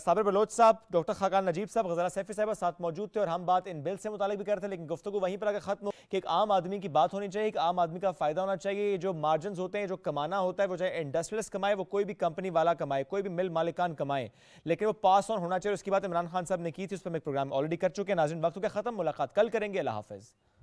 साबिर बलोच साहब डॉक्टर खाकान नजीब साहब गजरा सैफी साहब साथ मौजूद थे और हम बात इन बिल से मुतालिक भी करते थे लेकिन गुफ्तु वहीं पर अगर खत्म हो कि एक आम आदमी की बात होनी चाहिए एक आम आदमी का फायदा होना चाहिए जो मार्जिन होते हैं जो कमाना होता है वो चाहे इंडस्ट्रियल कमाए वो कोई भी कंपनी वाला कमाए कमाए कोई भी मिल मालिकान कमाए लेकिन वो पास ऑन होना चाहिए उसकी बात इमरान खान साहब ने की थी उस पर एक प्रोग्राम ऑलरेडी कर चुके हैं नाजिन वक्त के ख़त्म मुलाकात कल करेंगे अल्लाह हाफिज़